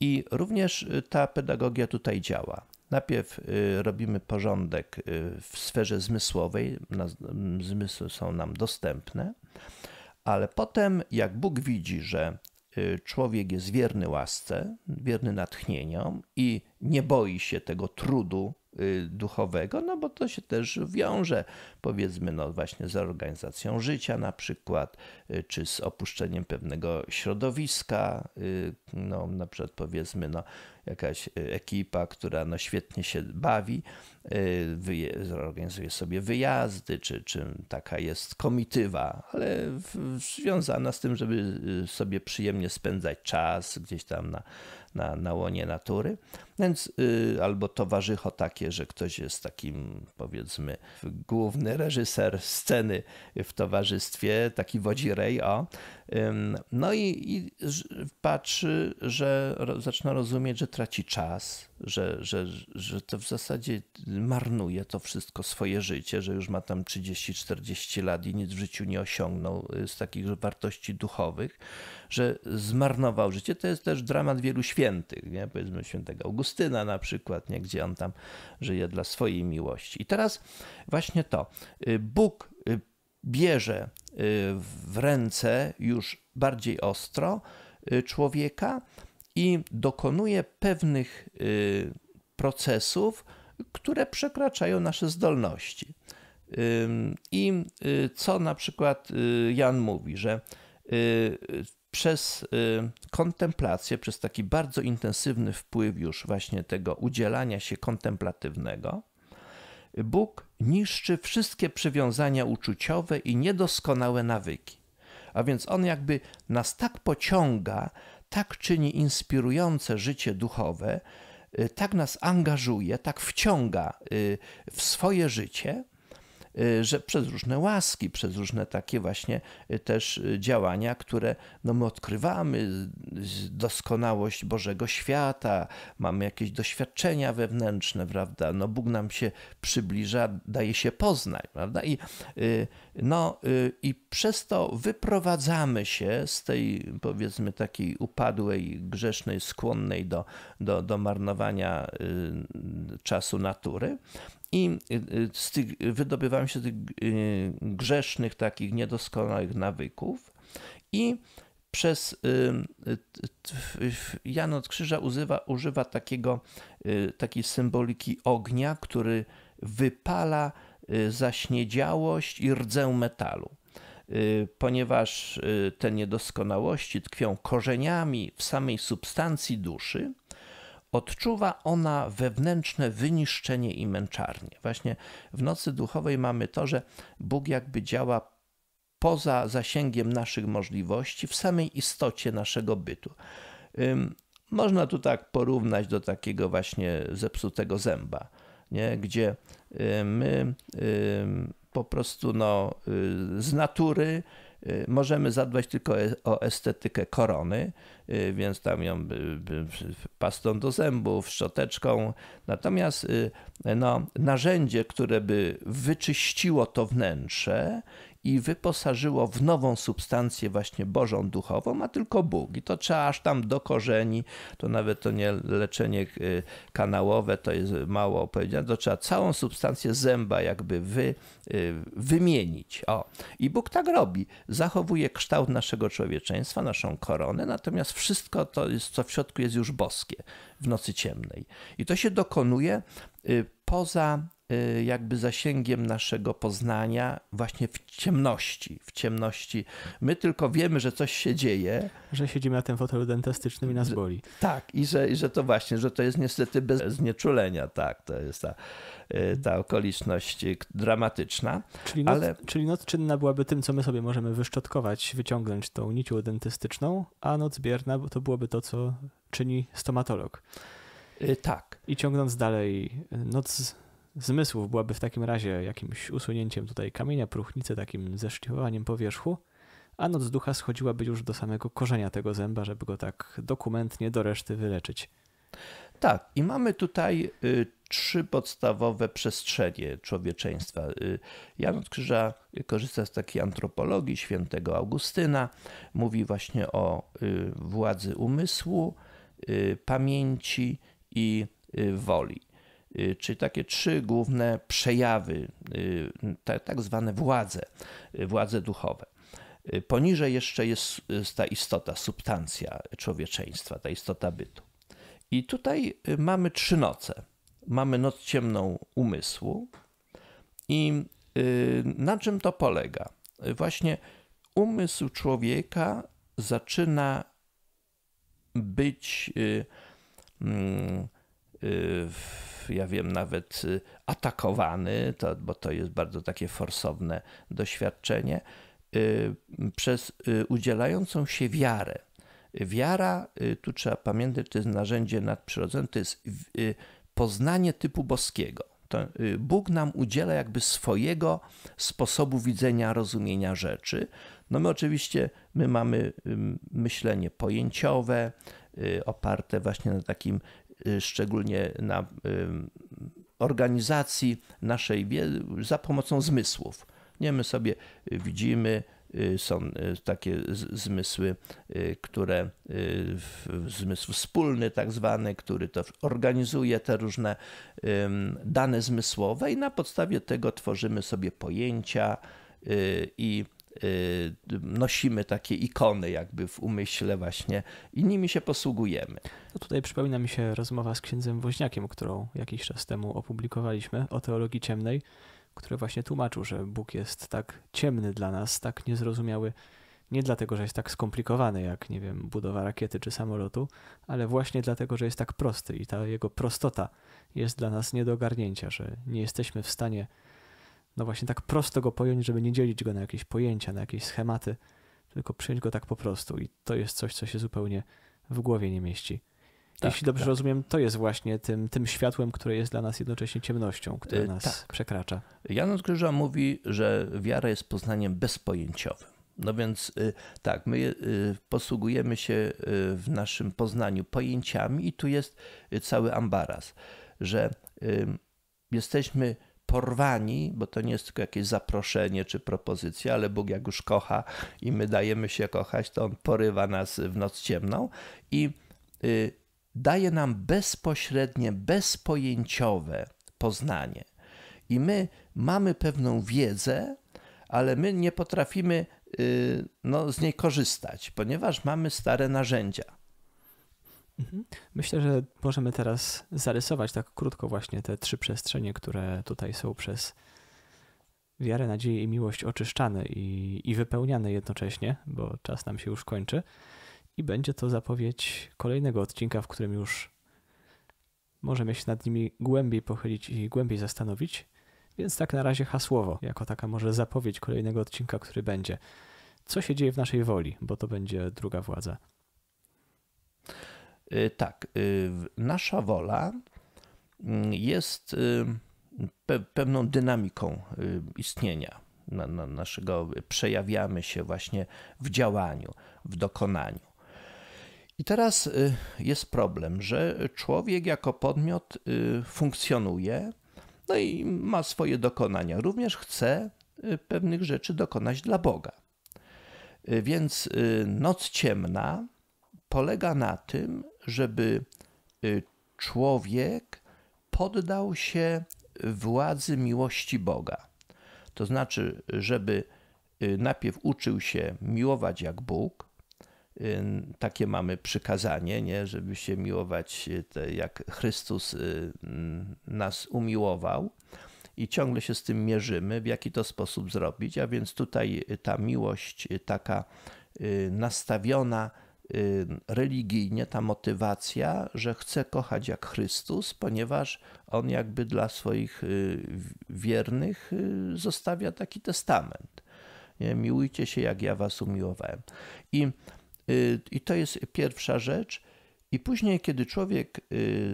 I również y, ta pedagogia tutaj działa. Najpierw y, robimy porządek w sferze zmysłowej, zmysły są nam dostępne, ale potem, jak Bóg widzi, że y, człowiek jest wierny łasce, wierny natchnieniom i nie boi się tego trudu y, duchowego, no bo to się też wiąże, powiedzmy, no właśnie z organizacją życia na przykład, y, czy z opuszczeniem pewnego środowiska, no na przykład powiedzmy, no jakaś y, ekipa, która no świetnie się bawi, y, organizuje sobie wyjazdy, czy, czy taka jest komitywa, ale związana z tym, żeby y, sobie przyjemnie spędzać czas gdzieś tam na, na, na łonie natury. Więc albo towarzycho takie, że ktoś jest takim, powiedzmy, główny reżyser sceny w towarzystwie, taki wodzirej, o, no i, i patrzy, że zaczyna rozumieć, że traci czas, że, że, że to w zasadzie marnuje to wszystko swoje życie, że już ma tam 30-40 lat i nic w życiu nie osiągnął y, z takich wartości duchowych, że zmarnował życie. To jest też dramat wielu świętych, nie? powiedzmy świętego Augustyna na przykład, nie? gdzie on tam żyje dla swojej miłości. I teraz właśnie to. Y, Bóg y, bierze w ręce już bardziej ostro y, człowieka i dokonuje pewnych y, procesów, które przekraczają nasze zdolności. I y, co na przykład Jan mówi, że przez kontemplację, przez taki bardzo intensywny wpływ już właśnie tego udzielania się kontemplatywnego, Bóg niszczy wszystkie przywiązania uczuciowe i niedoskonałe nawyki. A więc On jakby nas tak pociąga, tak czyni inspirujące życie duchowe, y, tak nas angażuje, tak wciąga y, w swoje życie – Y, że przez różne łaski, przez różne takie właśnie y, też y, działania, które no my odkrywamy, doskonałość Bożego świata, mamy jakieś doświadczenia wewnętrzne, prawda? No Bóg nam się przybliża, daje się poznać, prawda? I, no, i przez to wyprowadzamy się z tej powiedzmy takiej upadłej, grzesznej, skłonnej do, do, do marnowania czasu natury, i y, y, z tych, wydobywałem się z tych y, grzesznych, takich niedoskonałych nawyków. I przez Jan od Krzyża używa, używa takiego, takiej symboliki ognia, który wypala zaśniedziałość i rdzę metalu. Ponieważ te niedoskonałości tkwią korzeniami w samej substancji duszy, odczuwa ona wewnętrzne wyniszczenie i męczarnię. Właśnie w nocy duchowej mamy to, że Bóg jakby działa poza zasięgiem naszych możliwości, w samej istocie naszego bytu. Można tu tak porównać do takiego właśnie zepsutego zęba, nie? gdzie y, my po prostu no, y, z natury Y, możemy zadbać tylko e, o estetykę korony, y, więc tam ją y, pastą do zębów, szczoteczką. Natomiast no, narzędzie, które by wyczyściło to wnętrze i wyposażyło w nową substancję właśnie Bożą Duchową, ma tylko Bóg. I to trzeba aż tam do korzeni, to nawet to nie leczenie y, kanałowe, to jest mało powiedziane, to trzeba całą substancję zęba jakby wy, y, wymienić. O. I Bóg tak robi. Zachowuje kształt naszego człowieczeństwa, naszą koronę, natomiast wszystko to, jest, co w środku jest już boskie w nocy ciemnej. I to się dokonuje y, poza Y, jakby zasięgiem naszego poznania właśnie w ciemności, w ciemności. My tylko wiemy, że coś się dzieje. Że siedzimy na tym fotelu dentystycznym i nas boli. Tak, i że, i że to właśnie, że to jest niestety bez znieczulenia, tak, to jest ta, y, ta okoliczność dramatyczna. Czyli noc, ale... czyli noc czynna byłaby tym, co my sobie możemy wyszczotkować, wyciągnąć tą nicią dentystyczną, a noc bierna to byłoby to, co czyni stomatolog. Y, tak. I ciągnąc dalej, noc zmysłów byłaby w takim razie jakimś usunięciem tutaj kamienia próchnicy, takim zeszlifowaniem powierzchu, a noc ducha schodziłaby już do samego korzenia tego zęba, żeby go tak dokumentnie do reszty wyleczyć. Tak, i mamy tutaj y, trzy podstawowe przestrzenie człowieczeństwa. Y, Jan od Krzyża korzysta z takiej antropologii świętego Augustyna, mówi właśnie o y, władzy umysłu, y, pamięci i y, woli. Y, czyli takie trzy główne przejawy, y, te tak zwane władze, y, władze duchowe. Poniżej jeszcze jest ta istota, substancja człowieczeństwa, ta istota bytu. I tutaj mamy trzy noce. Mamy noc ciemną umysłu. I na czym to polega? Właśnie umysł człowieka zaczyna być mm, Y, ja wiem, nawet y, atakowany, to, bo to jest bardzo takie forsowne doświadczenie, y, przez udzielającą się wiarę. Wiara, tu trzeba pamiętać, to jest narzędzie nadprzyrodzone, to jest poznanie typu boskiego. To Bóg nam udziela jakby swojego sposobu widzenia, rozumienia rzeczy. No my oczywiście, my mamy myślenie pojęciowe, oparte właśnie na takim Y, szczególnie na y, organizacji naszej za pomocą zmysłów. Nie my sobie widzimy, y, są takie zmysły, które zmysł wspólny, tak zwany, który to organizuje te różne dane zmysłowe, i na podstawie tego tworzymy sobie pojęcia i Y, nosimy takie ikony jakby w umyśle właśnie i nimi się posługujemy. No tutaj przypomina mi się rozmowa z księdzem Woźniakiem, którą jakiś czas temu opublikowaliśmy o teologii ciemnej, który właśnie tłumaczył, że Bóg jest tak ciemny dla nas, tak niezrozumiały, nie dlatego, że jest tak skomplikowany jak, nie wiem, budowa rakiety czy samolotu, ale właśnie dlatego, że jest tak prosty i ta jego prostota jest dla nas nie do ogarnięcia, że nie jesteśmy w stanie no właśnie tak prosto go pojąć, żeby nie dzielić go na jakieś pojęcia, na jakieś schematy, tylko przyjąć go tak po prostu. I to jest coś, co się zupełnie w głowie nie mieści. Tak, Jeśli dobrze tak. rozumiem, to jest właśnie tym, tym światłem, które jest dla nas jednocześnie ciemnością, które y, nas tak. przekracza. Jan Grzyża mówi, że wiara jest poznaniem bezpojęciowym. No więc y, tak, my y, posługujemy się w naszym poznaniu pojęciami i tu jest cały ambaras, że jesteśmy porwani, bo to nie jest tylko jakieś zaproszenie czy propozycja, ale Bóg jak już kocha i my dajemy się kochać, to On porywa nas w noc ciemną i y, daje nam bezpośrednie, bezpojęciowe poznanie. I my mamy pewną wiedzę, ale my nie potrafimy y, no, z niej korzystać, ponieważ mamy stare narzędzia. Mhm. Myślę, że możemy teraz zarysować tak krótko właśnie te trzy przestrzenie, które tutaj są przez wiarę, nadzieję i miłość oczyszczane i, i wypełniane jednocześnie, bo czas nam się już kończy. I będzie to zapowiedź kolejnego odcinka, w którym już możemy się nad nimi głębiej pochylić i głębiej zastanowić. Więc tak na razie hasłowo, jako taka może zapowiedź kolejnego odcinka, który będzie. Co się dzieje w naszej woli, bo to będzie druga władza. Y, tak, y, nasza wola mm, jest y, pewną dynamiką istnienia naszego, przejawiamy się właśnie w działaniu, w dokonaniu. I teraz jest problem, że człowiek jako podmiot funkcjonuje, no i ma swoje dokonania. Również chce pewnych rzeczy dokonać dla Boga. Więc noc ciemna polega na tym, żeby y, człowiek poddał się władzy miłości Boga. To znaczy, żeby y, najpierw uczył się miłować jak Bóg. Y, takie mamy przykazanie, nie? żeby się miłować te, jak Chrystus nas umiłował. I ciągle się z tym mierzymy, w jaki to sposób zrobić. A więc tutaj ta miłość taka nastawiona Y, religijnie ta motywacja, że chce kochać jak Chrystus, ponieważ on jakby dla swoich y, wiernych y, zostawia taki testament. Miłujcie się, jak ja was umiłowałem. I, i to jest pierwsza rzecz. I później, kiedy człowiek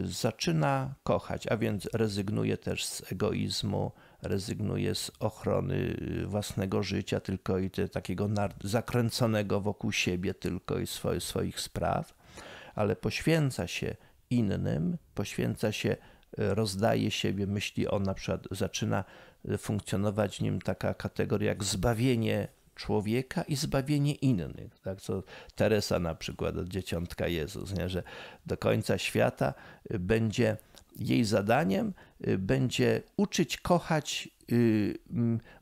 zaczyna kochać, a więc rezygnuje też z egoizmu, rezygnuje z ochrony y, własnego życia tylko i te, takiego zakręconego wokół siebie tylko i swo swoich spraw, ale poświęca się innym, poświęca się, y, rozdaje siebie, myśli on na przykład, zaczyna y, funkcjonować w nim taka kategoria jak zbawienie człowieka i zbawienie innych. Tak co Teresa na przykład, dzieciątka Jezus, nie? że do końca świata będzie jej zadaniem y, będzie uczyć kochać y,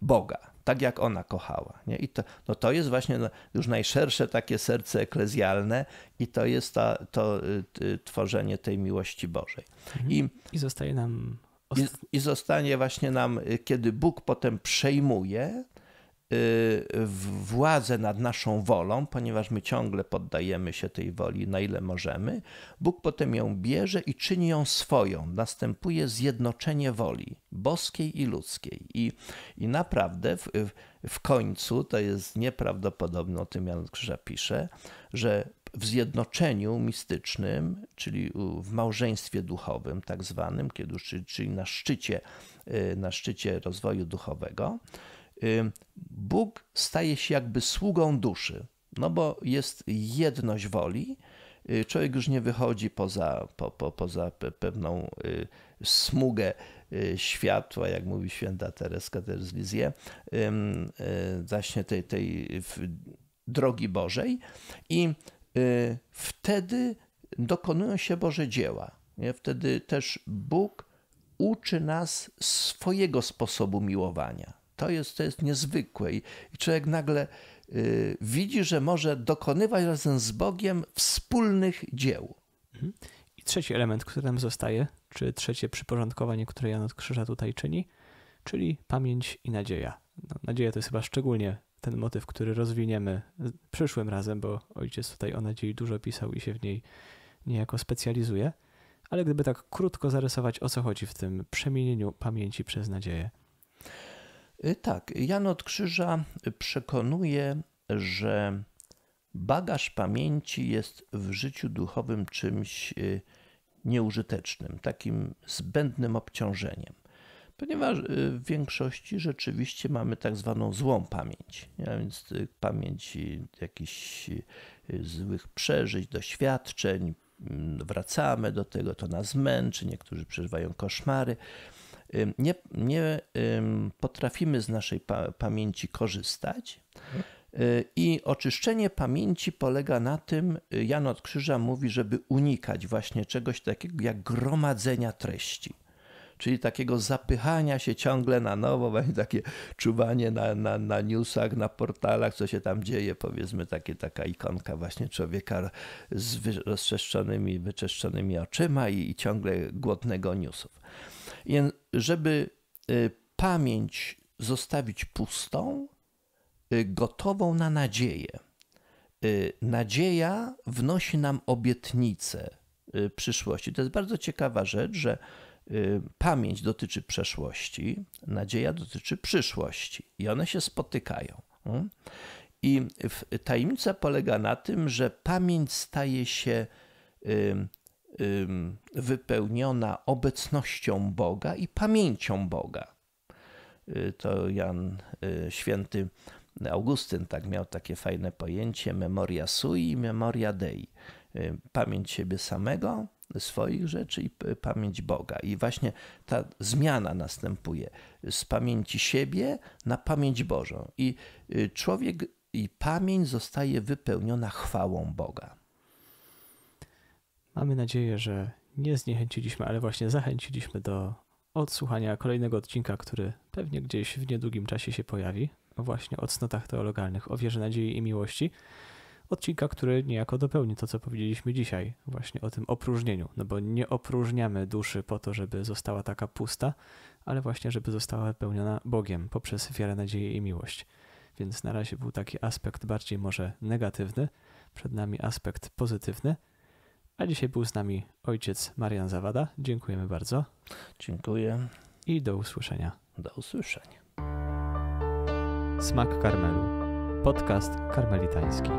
Boga, tak jak ona kochała. Nie? I to, no to jest właśnie już najszersze takie serce eklezjalne i to jest ta, to y, tworzenie tej miłości Bożej. Mhm. I, I zostaje nam i, I, zostanie właśnie nam, kiedy Bóg potem przejmuje, Y, władzę nad naszą wolą, ponieważ my ciągle poddajemy się tej woli na ile możemy, Bóg potem ją bierze i czyni ją swoją. Następuje zjednoczenie woli boskiej i ludzkiej. I, i naprawdę w, w końcu to jest nieprawdopodobne, o tym Jan Krzyża pisze, że w zjednoczeniu mistycznym, czyli w małżeństwie duchowym, tak zwanym, kiedy, czyli na szczycie, y, na szczycie rozwoju duchowego, Bóg staje się jakby sługą duszy, no bo jest jedność woli. Y, Człowiek już nie wychodzi poza, po, po, poza pewną y, smugę y, światła, jak mówi święta Tereska też z Lizie, tej, tej drogi Bożej i wtedy dokonują się Boże dzieła. Wtedy też Bóg uczy nas swojego sposobu miłowania. To jest, to jest niezwykłe. I człowiek nagle y, widzi, że może dokonywać razem z Bogiem wspólnych dzieł. Mhm. I trzeci element, który nam zostaje, czy trzecie przyporządkowanie, które Jan od Krzyża tutaj czyni, czyli pamięć i nadzieja. No, nadzieja to jest chyba szczególnie ten motyw, który rozwiniemy przyszłym razem, bo ojciec tutaj o nadziei dużo pisał i się w niej niejako specjalizuje. Ale gdyby tak krótko zarysować, o co chodzi w tym przemienieniu pamięci przez nadzieję. Y, tak, Jan od Krzyża przekonuje, że bagaż pamięci jest w życiu duchowym czymś y, nieużytecznym, takim zbędnym obciążeniem. Ponieważ y, w większości rzeczywiście mamy tak zwaną złą pamięć, a więc pamięć jakichś złych przeżyć, doświadczeń, mm, wracamy do tego, to nas męczy, niektórzy przeżywają koszmary nie, nie potrafimy z naszej pa pamięci korzystać. Y, I oczyszczenie pamięci polega na tym, y, Jan od Krzyża mówi, żeby unikać właśnie czegoś takiego jak gromadzenia treści. Czyli takiego zapychania się ciągle na nowo, właśnie *laughs* takie czuwanie na, na, na newsach, na portalach, co się tam dzieje, powiedzmy takie, taka ikonka właśnie człowieka z wy, rozczeszczonymi, oczyma i, i ciągle głodnego newsów żeby e, pamięć zostawić pustą, e, gotową na nadzieję. E, nadzieja wnosi nam obietnice przyszłości. To jest bardzo ciekawa rzecz, że pamięć dotyczy przeszłości, nadzieja dotyczy przyszłości i one się spotykają. Mm? I tajemnica polega na tym, że pamięć staje się wypełniona obecnością Boga i pamięcią Boga. Y, to Jan y, Święty Augustyn tak miał takie fajne pojęcie memoria sui i memoria dei. Y, pamięć siebie samego, swoich rzeczy i pamięć Boga. I właśnie ta zmiana następuje z pamięci siebie na pamięć Bożą. I człowiek i pamięć zostaje wypełniona chwałą Boga. Mamy nadzieję, że nie zniechęciliśmy, ale właśnie zachęciliśmy do odsłuchania kolejnego odcinka, który pewnie gdzieś w niedługim czasie się pojawi, właśnie o cnotach teologalnych, o wierze, nadziei i miłości. Odcinka, który niejako dopełni to, co powiedzieliśmy dzisiaj, właśnie o tym opróżnieniu, no bo nie opróżniamy duszy po to, żeby została taka pusta, ale właśnie, żeby została wypełniona Bogiem poprzez wiarę, nadzieję i miłość. Więc na razie był taki aspekt bardziej może negatywny, przed nami aspekt pozytywny – a dzisiaj był z nami ojciec Marian Zawada. Dziękujemy bardzo. Dziękuję. I do usłyszenia. Do usłyszenia. Smak Karmelu. Podcast karmelitański.